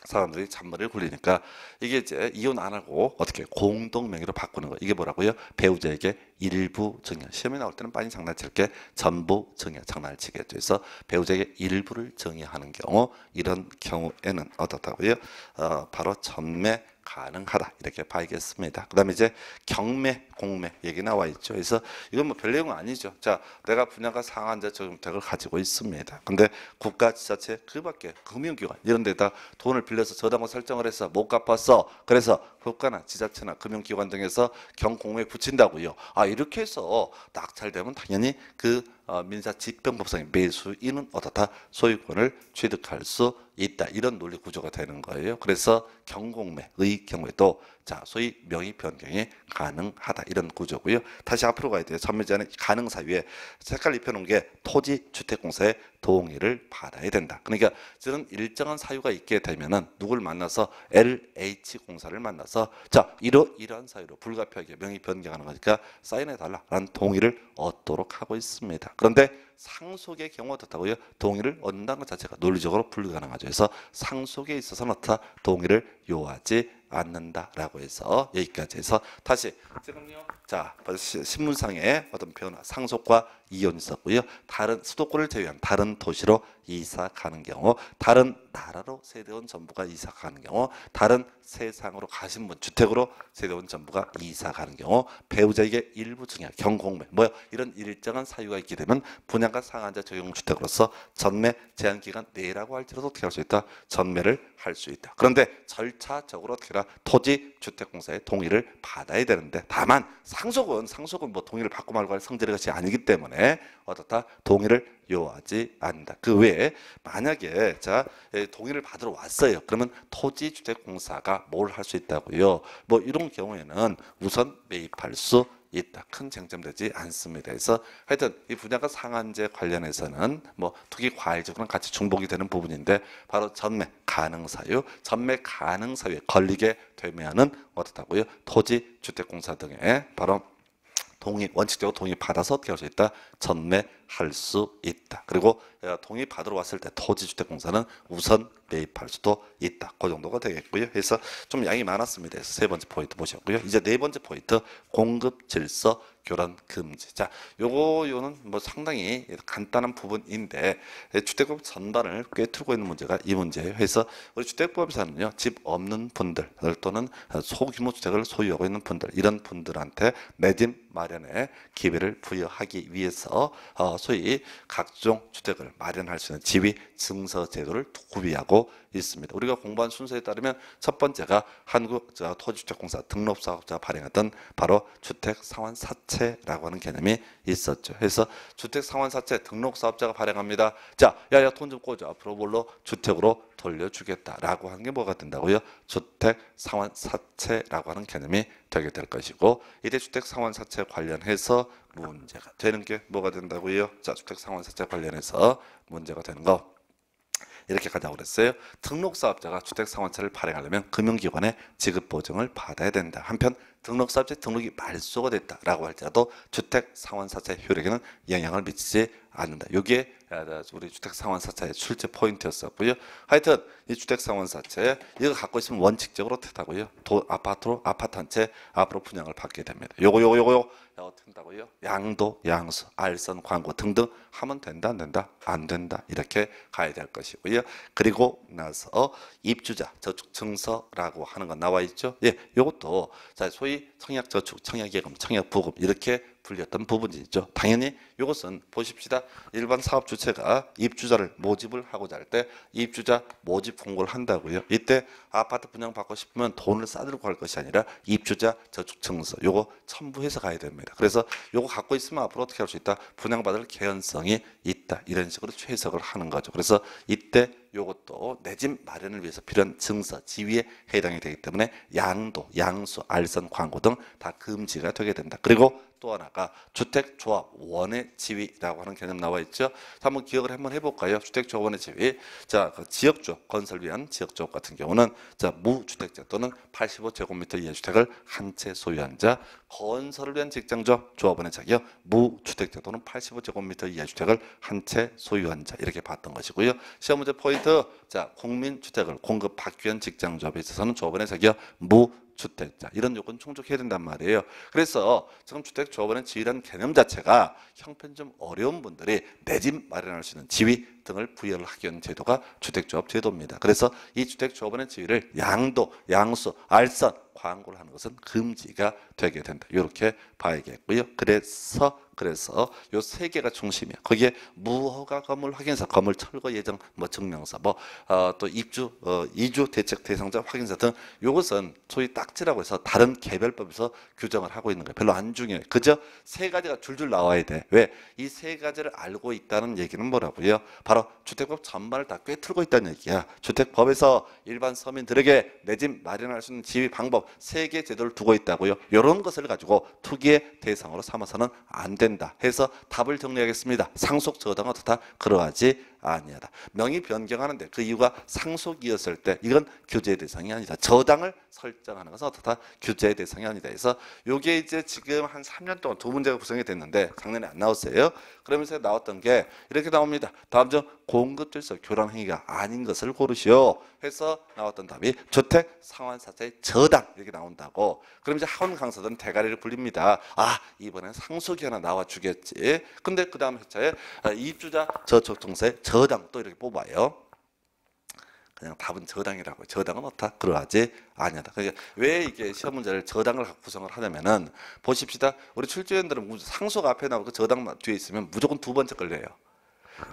사람들이 잔머리를 굴리니까 이게 이제 이혼 안 하고 어떻게 공동 명의로 바꾸는 거 이게 뭐라고요? 배우자에게 일부 증여. 시험에 나올 때는 빨리 장난칠 게 전부 증여. 장난을 치게돼서 배우자에게 일부를 증여하는 경우 이런 경우에는 어떻다고요? 어, 바로 전매 가능하다 이렇게 봐야겠습니다. 그 다음에 이제 경매, 공매 얘기 나와 있죠. 그래서 이건 뭐 별 내용은 아니죠. 자, 내가 분양가 상한제 적용택을 가지고 있습니다. 근데 국가 지자체 그밖에 금융기관 이런 데다 돈을 빌려서 저당권 설정을 해서 못 갚았어. 그래서 국가나 지자체나 금융기관 등에서 경공매 붙인다고요. 아 이렇게 해서 낙찰되면 당연히 그 어, 민사 집행법상의 매수인은 어떻다 소유권을 취득할 수 있다 이런 논리 구조가 되는 거예요. 그래서 경공매의 경우에도 자 소위 명의 변경이 가능하다 이런 구조고요. 다시 앞으로 가야 돼요. 참여자는 가능 사유에 색깔 입혀놓은 게 토지 주택공사의 동의를 받아야 된다. 그러니까 저는 일정한 사유가 있게 되면은 누굴 만나서 LH 공사를 만나서 자 이러 이러한 사유로 불가피하게 명의 변경하는 거니까 사인해 달라라는 동의를 얻도록 하고 있습니다. 그런데 상속의 경우가 어떻다고요? 동의를 얻는다는 것 자체가 논리적으로 불가능하죠. 그래서 상속에 있어서는 어 동의를 요하지 않는다라고 해서 여기까지 해서 다시 지금요. 자, 신문상의 어떤 변화 상속과 이혼이 있었고요. 다른 수도권을 제외한 다른 도시로 이사 가는 경우, 다른 나라로 세대원 전부가 이사 가는 경우, 다른 세상으로 가신 분 주택으로 세대원 전부가 이사 가는 경우, 배우자에게 일부 증여, 경공매 뭐 이런 일정한 사유가 있게 되면 분양가 상한제 적용 주택으로서 전매 제한 기간 내라고 할지라도 어떻게 할 수 있다? 전매를 할 수 있다. 그런데 절차적으로 어떻게 라 토지 주택공사의 동의를 받아야 되는데 다만 상속은 상속은 뭐 동의를 받고 말고 할 성질의 것이 아니기 때문에 어떻다 동의를 요하지 않는다. 그 외에 만약에 자 예, 동의를 받으러 왔어요. 그러면 토지 주택공사가 뭘 할 수 있다고요? 뭐 이런 경우에는 우선 매입할 수 있다. 큰 쟁점되지 않습니다. 그래서 하여튼 이 분야가 상한제 관련해서는 뭐 특히 과일적으로는 같이 중복이 되는 부분인데 바로 전매 가능 사유, 전매 가능 사유에 걸리게 되면은 어떻다고요? 토지 주택공사 등의 바로 동의 원칙적으로 동의 받아서 어떻게 할 수 있다? 전매할 수 있다. 그리고 어, 동의 받으러 왔을 때 토지주택공사는 우선 매입할 수도 있다. 그 정도가 되겠고요. 그래서 좀 양이 많았습니다. 그래서 세 번째 포인트 보셨고요. 이제 네 번째 포인트 공급 질서 교란 금지. 자, 요거 요는 뭐 상당히 간단한 부분인데 예, 주택법 전반을 꽤 틀고 있는 문제가 이 문제예요. 그래서 우리 주택법에서는요, 집 없는 분들 어, 또는 소규모 주택을 소유하고 있는 분들 이런 분들한테 매집 마련에 기회를 부여하기 위해서 어, 소위 각종 주택을 마련할 수 있는 지위 증서 제도를 구비하고 있습니다. 우리가 공부한 순서에 따르면 첫 번째가 한국 토지주택공사 등록사업자 발행했던 바로 주택상환사채라고 하는 개념이 있었죠. 그래서 주택상환사채 등록사업자가 발행합니다. 자, 야야 돈좀 꽂아. 앞으로 뭘로 주택으로 돌려주겠다라고 하는 게 뭐가 된다고요? 주택 상환 사채라고 하는 개념이 되게 될 것이고 이대주택 상환 사채 관련해서 문제가 되는 게 뭐가 된다고요? 자, 주택 상환 사채 관련해서 문제가 되는 거. 이렇게 가자고 그랬어요. 등록사업자가 주택상환차를 발행하려면 금융기관의 지급보증을 받아야 된다. 한편 등록사업자 등록이 말소가 됐다라고 할지라도 주택상환사채 효력에는 영향을 미치지 않는다. 여기에 우리 주택상환사채 의 출제 포인트였었고요. 하여튼 이 주택상환사채 이거 갖고 있으면 원칙적으로 된다고요 도, 아파트로 아파트 한 채 앞으로 분양을 받게 됩니다. 요거 요거 요거 요거떻게 한다고요? 양도, 양수, 알선, 광고 등등 하면 된다 안 된다 안 된다 이렇게 가야 될 것이고요. 그리고 나서 입주자 저축증서라고 하는 거 나와 있죠. 예, 요것도 자 소위 청약 저축, 청약 예금, 청약 부금 이렇게 불렸던 부분이죠. 당연히 이것은 보십시다. 일반 사업 주체가 입주자를 모집을 하고자 할 때 입주자 모집 공고를 한다고요. 이때 아파트 분양 받고 싶으면 돈을 싸들고 갈 것이 아니라 입주자 저축증서 요거 첨부해서 가야 됩니다. 그래서 요거 갖고 있으면 앞으로 어떻게 할 수 있다? 분양받을 개연성이 있다. 이런 식으로 최석을 하는 거죠. 그래서 이때 요것도 내집 마련을 위해서 필요한 증서, 지위에 해당이 되기 때문에 양도, 양수, 알선, 광고 등 다 금지가 되게 된다. 그리고 또 하나가 주택조합원의 지위라고 하는 개념 나와 있죠. 한번 기억을 한번 해볼까요? 주택조합원의 지위. 자, 그지역조 건설 위한 지역조합 같은 경우는 자 무주택자 또는 85제곱미터 이하 주택을 한 채 소유한 자, 건설을 위한 직장조 조합원의 자격 무주택자 또는 85제곱미터 이하 주택을 한 채 소유한 자 이렇게 봤던 것이고요. 시험 문제 포인트. 자, 국민주택을 공급 받기 위한 직장조합에 있어서는 조합원의 자격 무 주택자 이런 요건 충족해야 된단 말이에요. 그래서 지금 주택 조합원의 지위라는 개념 자체가 형편 좀 어려운 분들이 내 집 마련할 수 있는 지위 등을 부여를 하기 위한 제도가 주택조합 제도입니다. 그래서 이 주택조합원의 지위를 양도, 양수, 알선, 광고를 하는 것은 금지가 되게 된다. 이렇게 봐야겠고요. 그래서 그래서 요 세 개가 중심이야. 거기에 무허가 건물 확인서, 건물 철거 예정 뭐 증명서, 뭐또 어, 입주 어, 이주 대책 대상자 확인서 등 요것은 소위 딱지라고 해서 다른 개별법에서 규정을 하고 있는 거예요. 별로 안 중요해. 그저 세 가지가 줄줄 나와야 돼. 왜? 이 세 가지를 알고 있다는 얘기는 뭐라고요? 바로 바로 주택법 전반을 다 꿰뚫고 있다는 얘기야. 주택법에서 일반 서민들에게 내 집 마련할 수 있는 지위 방법 세개 제도를 두고 있다고요. 이런 것을 가지고 투기의 대상으로 삼아서는 안 된다 해서 답을 정리하겠습니다. 상속 저당은 다 그러하지 아니하다. 명의 변경하는데 그 이유가 상속이었을 때 이건 규제 대상이 아니다. 저당을 설정하는 것은 어떻다? 규제 대상이 아니다. 그래서 이게 이제 지금 한 3년 동안 두 문제가 구성이 됐는데 작년에 안 나왔어요. 그러면서 나왔던 게 이렇게 나옵니다. 다음 중 공급 질서 교란 행위가 아닌 것을 고르시오. 해서 나왔던 답이 주택 상환 사채 저당 이렇게 나온다고. 그럼 이제 학원 강사들은 대가리를 불립니다. 아 이번엔 상속이 하나 나와 주겠지. 근데 그 다음 회차에 아, 입주자 저촉통세 저 저당 또 이렇게 뽑아요. 그냥 답은 저당이라고. 저당은 어떻다? 그러하지 아니하다. 그러니까 왜 이게 시험 문제를 저당을 구성을 하냐면은 보십시다. 우리 출제위원들은 상속 앞에 나오고 그 저당 뒤에 있으면 무조건 두 번째 걸려요.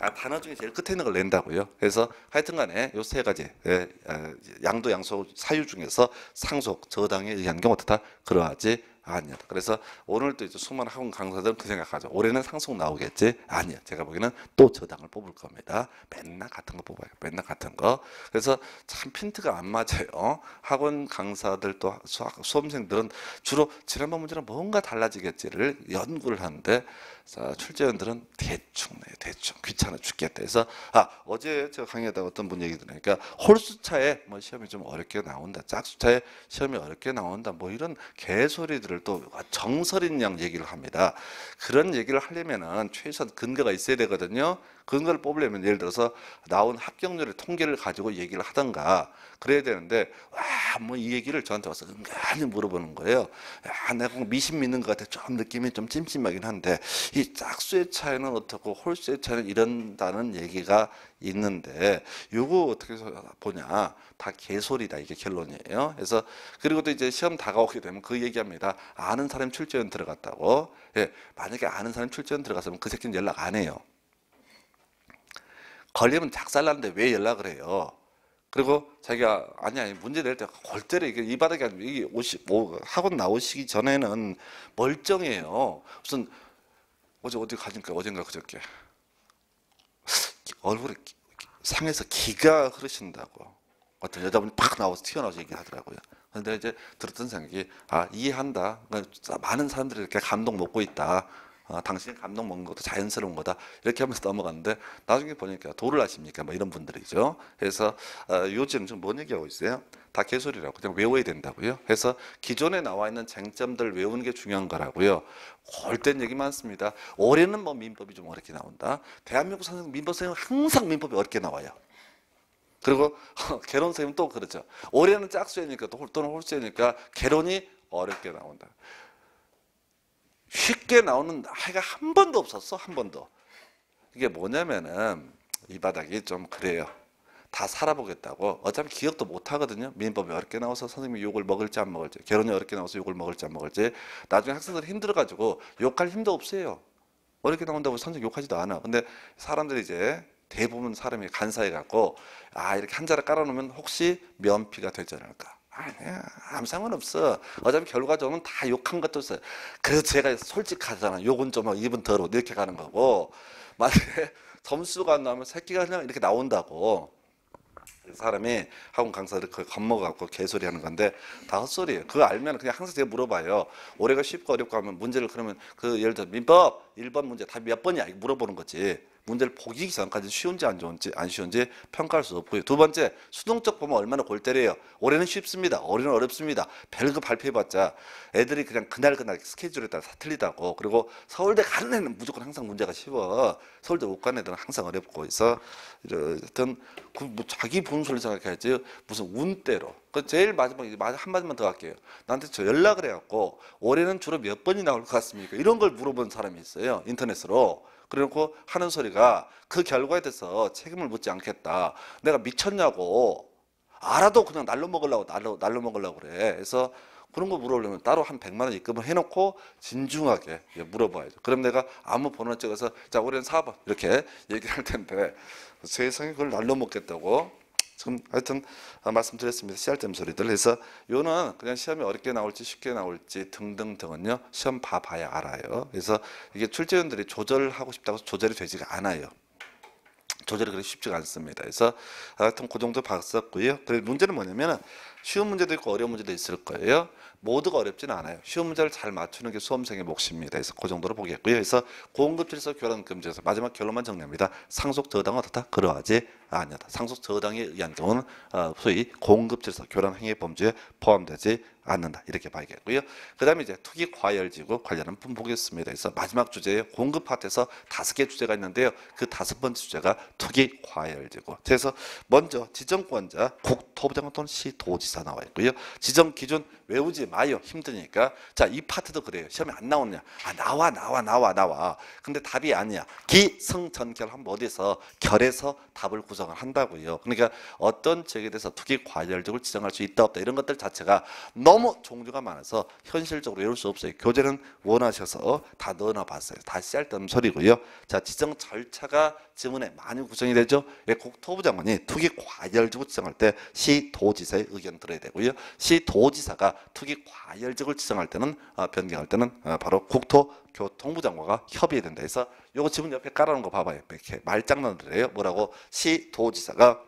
아, 단어 중에 제일 끝에 있는 걸 낸다고요. 그래서 하여튼간에 요 세 가지 예, 아, 양도 양소 사유 중에서 상속 저당에 의한 경우 어떻다? 그러하지 아니야. 그래서 오늘도 이제 수많은 학원 강사들은 그 생각하죠. 올해는 상속 나오겠지? 아니요 제가 보기에는 또 저당을 뽑을 겁니다. 맨날 같은 거 뽑아요. 맨날 같은 거. 그래서 참 핀트가 안 맞아요. 학원 강사들 또 수험생들은 주로 지난번 문제랑 뭔가 달라지겠지를 연구를 하는데 자, 출제원들은 대충 내요. 네, 대충 귀찮아 죽겠다. 해서아 어제 제가 강의하다 가 어떤 분 얘기 들으니까 홀수차에 뭐 시험이 좀 어렵게 나온다. 짝수차에 시험이 어렵게 나온다. 뭐 이런 개소리들을 또 정설인 양 얘기를 합니다. 그런 얘기를 하려면은 최소한 근거가 있어야 되거든요. 그런 걸 뽑으려면 예를 들어서 나온 합격률의 통계를 가지고 얘기를 하던가 그래야 되는데 와뭐 이 얘기를 저한테 와서 은근히 물어보는 거예요. 아 내가 미신 믿는 것 같아. 좀 느낌이 좀 찜찜하긴 한데 이 짝수의 차이는 어떻고 홀수의 차이는 이런다는 얘기가 있는데 요거 어떻게 보냐 다 개소리다 이게 결론이에요. 그래서 그리고 또 이제 시험 다가오게 되면 그 얘기합니다. 아는 사람 출제원 들어갔다고. 예 만약에 아는 사람 출제원 들어갔으면 그 새끼는 연락 안 해요. 걸리면 작살나는데 왜 연락을 해요? 그리고 자기가 아니 아니 문제 낼때 골때려 이게 이 바닥이 이게 오시 뭐 학원 나오시기 전에는 멀쩡해요. 무슨 어제 어디 가니까 어젠가 그저께 얼굴에 상해서 기가 흐르신다고 어떤 여자분이 팍 나와서 튀어나와서 얘기하더라고요. 근데 이제 들었던 생각이 아 이해한다. 그러니까 많은 사람들이 이렇게 감동 먹고 있다. 아, 당신 이 감동 먹는 것도 자연스러운 거다 이렇게 하면서 넘어갔는데 나중에 보니까 도를 아십니까 뭐 이런 분들이죠 그래서 아, 요즘 지금 뭔 얘기하고 있어요 다 개소리라고 그냥 외워야 된다고요 그래서 기존에 나와 있는 쟁점들 외우는 게 중요한 거라고요 골된 얘기 많습니다 올해는 뭐 민법이 좀 어렵게 나온다 대한민국 선생 님 민법 선생은 항상 민법이 어렵게 나와요 그리고 개론 선생님 또 그렇죠 올해는 짝수이니까 또는 홀수이니까 개론이 어렵게 나온다 쉽게 나오는 아이가한 번도 없었어 한 번도 이게 뭐냐면은 이 바닥이 좀 그래요 다 살아보겠다고 어차피 기억도 못하거든요 민법이 어렵게 나와서 선생님이 욕을 먹을지 안 먹을지 결혼이 어렵게 나와서 욕을 먹을지 안 먹을지 나중에 학생들 힘들어가지고 욕할 힘도 없어요 어렵게 나온다고 선생님 욕하지도 않아 근데 사람들이 이제 대부분 사람이 간사해 갖고 아 이렇게 한자를 깔아놓으면 혹시 면피가 되지 않을까 아니야. 아무 상관없어. 어차피 결과적으로 다 욕한 것도 있어요. 그래서 제가 솔직하잖아. 욕은 좀 입은 더러 이렇게 가는 거고. 만약에 점수가 안 나오면 새끼가 그냥 이렇게 나온다고. 사람이 학원 강사를 겁먹어갖고 개소리 하는 건데 다 헛소리예요. 그거 알면 그냥 항상 제가 물어봐요. 올해가 쉽고 어렵고 하면 문제를 그러면 그 예를 들어 민법 1번 문제 답몇 번이야? 물어보는 거지. 문제를 보기 전까지 쉬운지 안 좋은지 안 쉬운지 평가할 수 없고요. 두 번째 수동적 보면 얼마나 골때려요. 올해는 쉽습니다. 올해는 어렵습니다. 별거 발표해봤자 애들이 그냥 그날 그날 스케줄에 따라 다 틀리다고 그리고 서울대 가는 애는 무조건 항상 문제가 쉬워. 서울대 못 가는 애들은 항상 어렵고 있어. 하여튼 그뭐 자기 본 소리 생각해야지 무슨 운대로. 그 제일 마지막 한 마디만 더 할게요. 나한테 저 연락을 해갖고 올해는 주로 몇 번이 나올 것 같습니까? 이런 걸 물어본 사람이 있어요. 인터넷으로. 그래놓고 하는 소리가 그 결과에 대해서 책임을 묻지 않겠다. 내가 미쳤냐고. 알아도 그냥 날로 먹으려고, 날로, 날로 먹으려고 그래. 그래서 그런 거 물어보려면 따로 한 100만 원 입금을 해놓고 진중하게 물어봐야죠. 그럼 내가 아무 번호 찍어서 자, 우리는 사번 이렇게 얘기할 텐데 세상에 그걸 날로 먹겠다고 지금 하여튼 아, 말씀드렸습니다. 시할 점 소리들. 그래서 요는 그냥 시험이 어렵게 나올지 쉽게 나올지 등등등은요. 시험 봐봐야 알아요. 그래서 이게 출제위원들이 조절하고 싶다고 조절이 되지가 않아요. 조절이 그렇게 쉽지가 않습니다. 그래서 하여튼 그 정도 봤었고요. 그리고 문제는 뭐냐면 쉬운 문제도 있고 어려운 문제도 있을 거예요. 모두가 어렵지는 않아요. 쉬운 문제를 잘 맞추는 게 수험생의 몫입니다. 그래서 그 정도로 보겠고요. 그래서 공급질서 결혼금지에서 마지막 결론만 정리합니다. 상속 저당은 어떻다? 그러하지 아, 아니다. 상속 저당에 의한 경우는 어, 소위 공급 질서 교란 행위 범죄에 포함되지 않는다. 이렇게 봐야겠고요. 그다음에 이제 투기 과열지구 관련한 부분 보겠습니다. 그래서 마지막 주제에 공급 파트에서 다섯 개 주제가 있는데요. 그 다섯 번째 주제가 투기 과열지구. 그래서 먼저 지정권자 국토부 장관 또는 시도지사 나와 있고요. 지정 기준 외우지 마요. 힘드니까. 자, 이 파트도 그래요. 시험에 안 나오냐? 아, 나와 나와 나와 나와. 근데 답이 아니야. 기승전결 한 번 어디서 결에서 답을 구성 조정을 한다고요. 그러니까 어떤 지역에 대해서 투기 과열적으 지정할 수 있다 없다 이런 것들 자체가 너무 종류가 많아서 현실적으로 외울 수 없어요. 교재는 원하셔서 다 넣어놔 봤어요. 다시 할때는 소리고요. 자 지정 절차가 지문에 많이 구성이 되죠. 예, 국토부 장관이 투기 과열지구 지정할 때 시도지사의 의견 들어야 되고요. 시도지사가 투기 과열지구를 지정할 때는 아, 변경할 때는 아, 바로 국토교통부 장관과 협의해야 된다 해서 요거 지문 옆에 깔아놓은 거 봐봐요. 이렇게 말장난들이에요. 뭐라고 시도지사가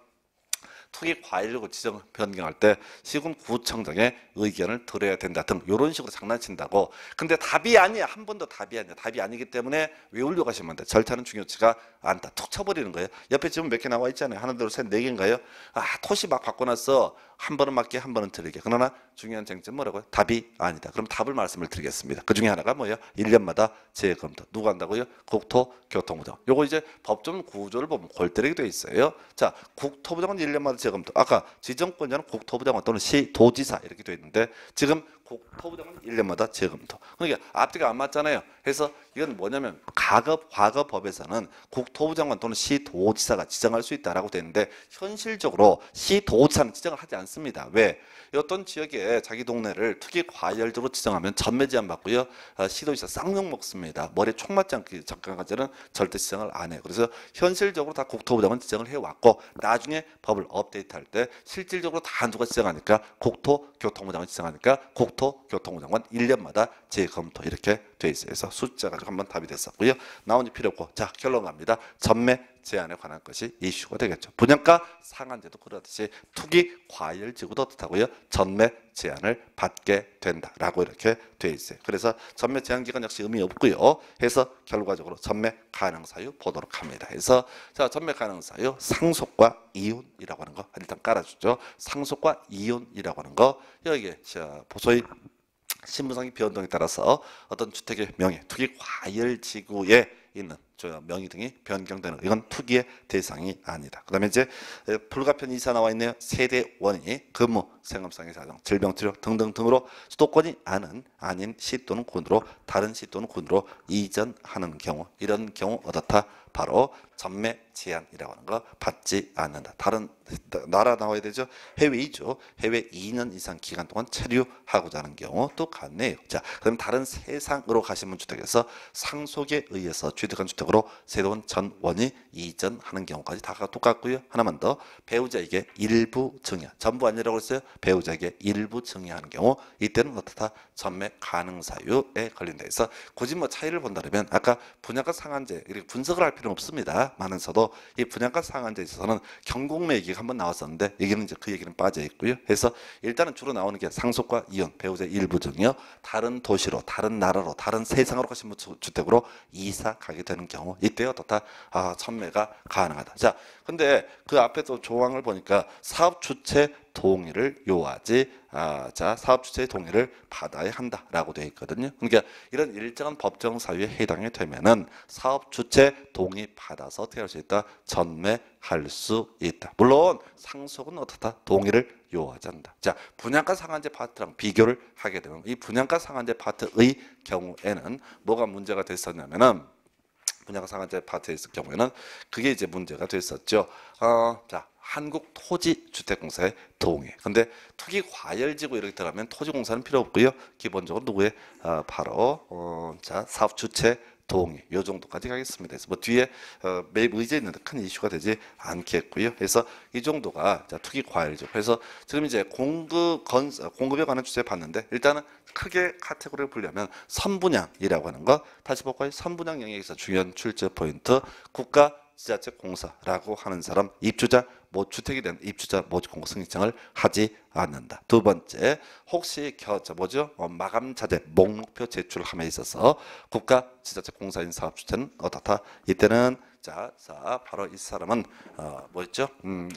투기 과열지구 지정 변경할 때 시군 구청장의 의견을 들어야 된다 등 이런 식으로 장난친다고 근데 답이 아니야 한 번도 답이 아니야 답이 아니기 때문에 외울려 가시면 안돼 절차는 중요치가 안타툭 쳐버리는 거예요. 옆에 지문 몇개 나와 있잖아요. 하나 둘셋네 개인가요? 아 토시 막 바꿔놨어. 한 번은 맞게 한 번은 틀리게. 그러나 중요한 쟁점 뭐라고요? 답이 아니다. 그럼 답을 말씀을 드리겠습니다. 그 중에 하나가 뭐예요? 1년마다 재검토. 누가 한다고요? 국토교통부장. 요거 이제 법정 구조를 보면 골때리게 돼 있어요. 자 국토부장은 1년마다 재검토. 아까 지정권자는 국토부장 또는 시 도지사 이렇게 되어 있는데 지금 국토부장관 1년마다 재검토. 그러니까 앞뒤가 안 맞잖아요. 그래서 이건 뭐냐면 가급 과거법에서는 국토부 장관 또는 시도지사가 지정할 수 있다라고 되는데 현실적으로 시도지사는 지정을 하지 않습니다. 왜? 어떤 지역에 자기 동네를 특기과열도로 지정하면 전매 제한 받고요. 어, 시도지사 쌍욕 먹습니다. 머리에 총 맞지 않기 전까지는 절대 지정을 안 해요. 그래서 현실적으로 다 국토부 장관 지정을 해왔고 나중에 법을 업데이트할 때 실질적으로 다한 누가 지정하니까 국토교통부 장관 지정하니까 국토 검토 교통장관 1년마다 재검토 이렇게 돼 있어요. 그래서 숫자 가지고 한번 답이 됐었고요. 나온 지 필요 없고 자 결론 갑니다. 전매 제한에 관한 것이 이슈가 되겠죠. 분양가 상한제도 그렇듯이 투기 과열 지구도 뜻하고요. 전매 제한을 받게 된다라고 이렇게 돼 있어요. 그래서 전매 제한 기간 역시 의미 없고요. 해서 결과적으로 전매 가능 사유 보도록 합니다. 해서자 전매 가능 사유 상속과 이혼이라고 하는 거 일단 깔아주죠. 상속과 이혼이라고 하는 거 여기에 자 보소의 신분상의 변동에 따라서 어떤 주택의 명의, 투기 과열 지구에 있는 명의 등이 변경되는 이건 투기의 대상이 아니다. 그 다음에 이제 불가편 이사 나와 있네요. 세대 원인이 근무, 생업상의 사정, 질병치료 등등 등으로 수도권이 아는 아닌 시 또는 군으로 다른 시 또는 군으로 이전하는 경우 이런 경우 어떻다? 바로 전매 제한이라고 하는 거 받지 않는다. 다른 나라 나와야 되죠. 해외이죠. 해외 2년 이상 기간 동안 체류하고자 하는 경우 도 같네요. 자, 그럼 다른 세상으로 가시면 주택에서 상속에 의해서 취득한 주택으로 새로운 전원이 이전하는 경우까지 다 똑같고요. 하나만 더 배우자에게 일부 증여, 전부 아니라고 했어요. 배우자에게 일부 증여하는 경우 이때는 어떻다? 전매 가능 사유에 관련돼서 굳이 뭐 차이를 본다면 아까 분양가 상한제 분석을 할 필요 필요는 없습니다. 많은서도 이 분양가 상한제에 있어서는 경공매 얘기가 한번 나왔었는데 얘기는 이제 그 얘기는 빠져 있고요. 그래서 일단은 주로 나오는 게 상속과 이혼, 배우자 일부 등이요. 다른 도시로, 다른 나라로, 다른 세상으로 가신 주택으로 이사 가게 되는 경우 이때 어떻다 아, 선매가 가능하다. 자, 근데 그 앞에 또 조항을 보니까 사업 주체 동의를 요하지 아, 자 사업 주체의 동의를 받아야 한다라고 되어 있거든요. 그러니까 이런 일정한 법정 사유에 해당이 되면은 사업 주체 동의 받아서 어떻게 할 수 있다? 전매할 수 있다. 물론 상속은 어떻다? 동의를 요하지 않는다. 자 분양가 상한제 파트랑 비교를 하게 되면 이 분양가 상한제 파트의 경우에는 뭐가 문제가 됐었냐면은 분양가 상한제 파트에 있을 경우에는 그게 이제 문제가 됐었죠. 어, 자 한국토지주택공사의 동의. 근데 투기 과열지구 이렇게 들어가면 토지공사는 필요 없고요. 기본적으로 누구의 아, 바로 어, 자 사업 주체 동의 요 정도까지 가겠습니다. 그래서 뭐 뒤에 어, 매입 의제 있는데 큰 이슈가 되지 않겠고요. 그래서 이 정도가 자, 투기 과열죠. 그래서 지금 이제 공급 건 어, 공급에 관한 주제 봤는데 일단은 크게 카테고리를 분류하면 선분양이라고 하는 거 다시 볼까요? 선분양 영역에서 중요한 출제 포인트 국가 지자체 공사라고 하는 사람 입주자 뭐주택이된 입주자 뭐지 공고 승인청을 하지 않는다. 두 번째, 혹시 겨, 자 뭐죠? 어, 마감 자재 목록표 제출함에 있어서 국가 지자체 공사인 사업 주체는 어떻다? 이때는 자, 자 바로 이 사람은 어, 뭐였죠? 음,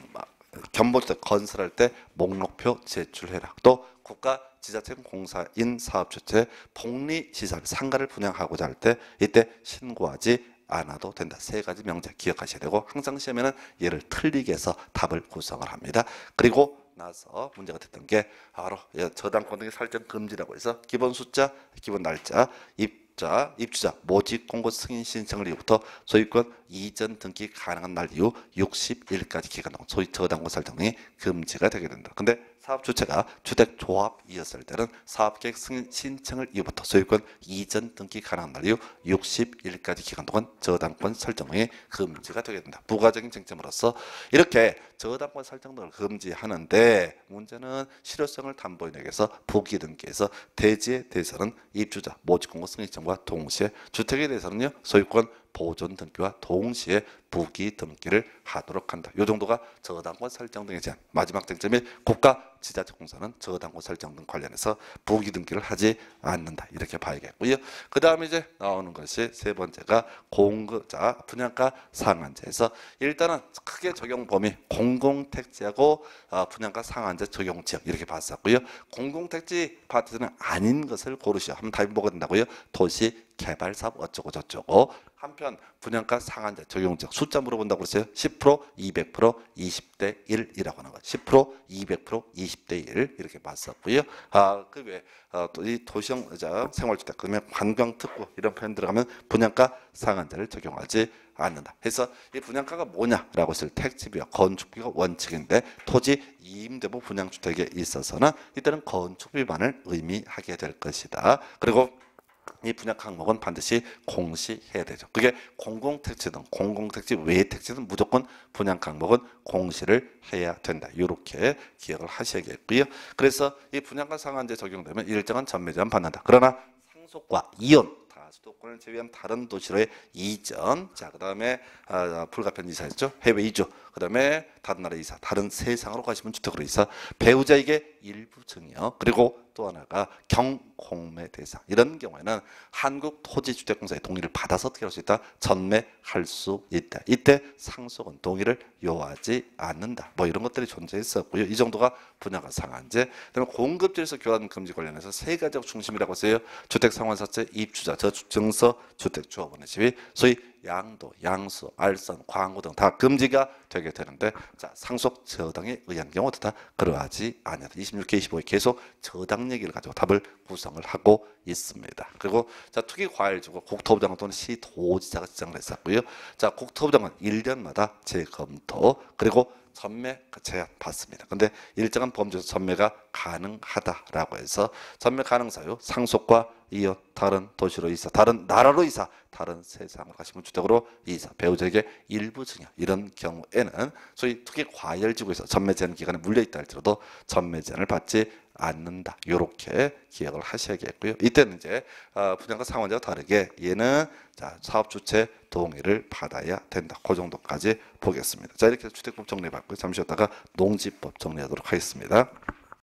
견본주 건설할 때 목록표 제출해라. 또 국가 지자체 공사인 사업 주체 복리 시설 상가를 분양하고자 할 때 이때 신고하지 않아도 된다. 세 가지 명작 기억하셔야 되고 항상 시험에는 얘를 틀리게 해서 답을 구성을 합니다. 그리고 나서 문제가 됐던 게 바로 예, 저당권 등의 살점 금지라고 해서 기본 숫자, 기본 날짜, 입자, 입주자, 모집 공고 승인 신청을 이후부터 소유권 이전 등기 가능한 날 이후 60일까지 기간 동안 소위 저당권 살점이 금지가 되게 된다. 근데 사업 주체가 주택조합이었을 때는 사업계획 승인 신청을 이후부터 소유권 이전 등기 가능한 날 이후 60일까지 기간 동안 저당권 설정의 금지가 되게 된다. 부가적인 쟁점으로서 이렇게 저당권 설정 등을 금지하는데 문제는 실효성을 담보인 에게서 부기 등기에서 대지에 대해서는 입주자 모집공고 승인청과 동시에 주택에 대해서는요 소유권 보존 등기와 동시에 부기 등기를 하도록 한다. 이 정도가 저당권 설정 등의 제한. 마지막 쟁점이 국가 지자체공사는 저당권 설정 등 관련해서 부기 등기를 하지 않는다. 이렇게 봐야겠고요. 그 다음에 이제 나오는 것이 세 번째가 공급자 분양가 상한제에서 일단은 크게 적용 범위 공공택지하고 아, 분양가 상한제 적용 지역 이렇게 봤었고요. 공공택지 파트는 아닌 것을 고르시 한번 다시 보게 된다고요. 도시 개발 사업 어쩌고 저쩌고 한편 분양가 상한제 적용적 숫자 물어본다고 그랬어요. 10% 200% 20대 1이라고 하는 거. 10% 200% 20대 1 이렇게 봤었고요 아, 그외 어, 이 도시형 자, 생활주택 그러면 관광특구 이런 표현 들어가면 분양가 상한제를 적용하지 않는다. 해서 이 분양가가 뭐냐라고 했을 택지비와 건축비가 원칙인데 토지 이임대부 분양주택에 있어서는 이때는 건축비만을 의미하게 될 것이다. 그리고 이분양 항목은 반드시 공시해야 되죠. 그게 공공택지든 공공택지 외의 택지든 무조건 분양 항목은 공시를 해야 된다. 이렇게 기억을 하셔야겠고요. 그래서 이 분양가 상한제 적용되면 일정한 전매제한 받는다. 그러나 상속과 이혼 수도권을 제외한 다른 도시로의 이전 자 그다음에 아, 아, 불가피한 이사였죠 해외 이주 그다음에 다른 나라 이사 다른 세상으로 가시면 주택으로 이사 배우자에게 일부 증여 그리고 또 하나가 경공매 대상 이런 경우에는 한국 토지주택공사의 동의를 받아서 어떻게 할 수 있다? 전매할 수 있다. 이때 상속은 동의를 요하지 않는다. 뭐 이런 것들이 존재했었고요. 이 정도가 분야가 상한제. 그다 공급질서 교환 금지 관련해서 세 가지적 중심이라고 하세요 주택 상환사채 입주자 저증서 축 주택 주업원의 지위 소위 양도, 양수, 알선, 광고등 다 금지가 되게 되는데 자 상속 저당에 의한 경우도 다 그러하지 않냐하다 26개, 25개 계속 저당 얘기를 가지고 답을 구성을 하고 있습니다. 그리고 자 투기 과일주고 국토부 장관 또는 시도지사가 지정을 했었고요. 자 국토부 장관 1년마다 재검토 그리고 전매 제한 받습니다. 근데 일정한 범죄에서 전매가 가능하다라고 해서 전매 가능 사유 상속과 이어 다른 도시로 이사, 다른 나라로 이사, 다른 세상으로 가시면 주택으로 이사, 배우자에게 일부 증여 이런 경우에는 소위 특히 과열지구에서 전매제한 기간에 물려있다 할지라도 전매제한을 받지 않는다. 이렇게 기억을 하셔야겠고요. 이때는 이제 어, 분양가 상환자와 다르게 얘는 자 사업 주체 동의를 받아야 된다. 그 정도까지 보겠습니다. 자 이렇게 주택법 정리해봤고요. 잠시 쉬었다가 농지법 정리하도록 하겠습니다.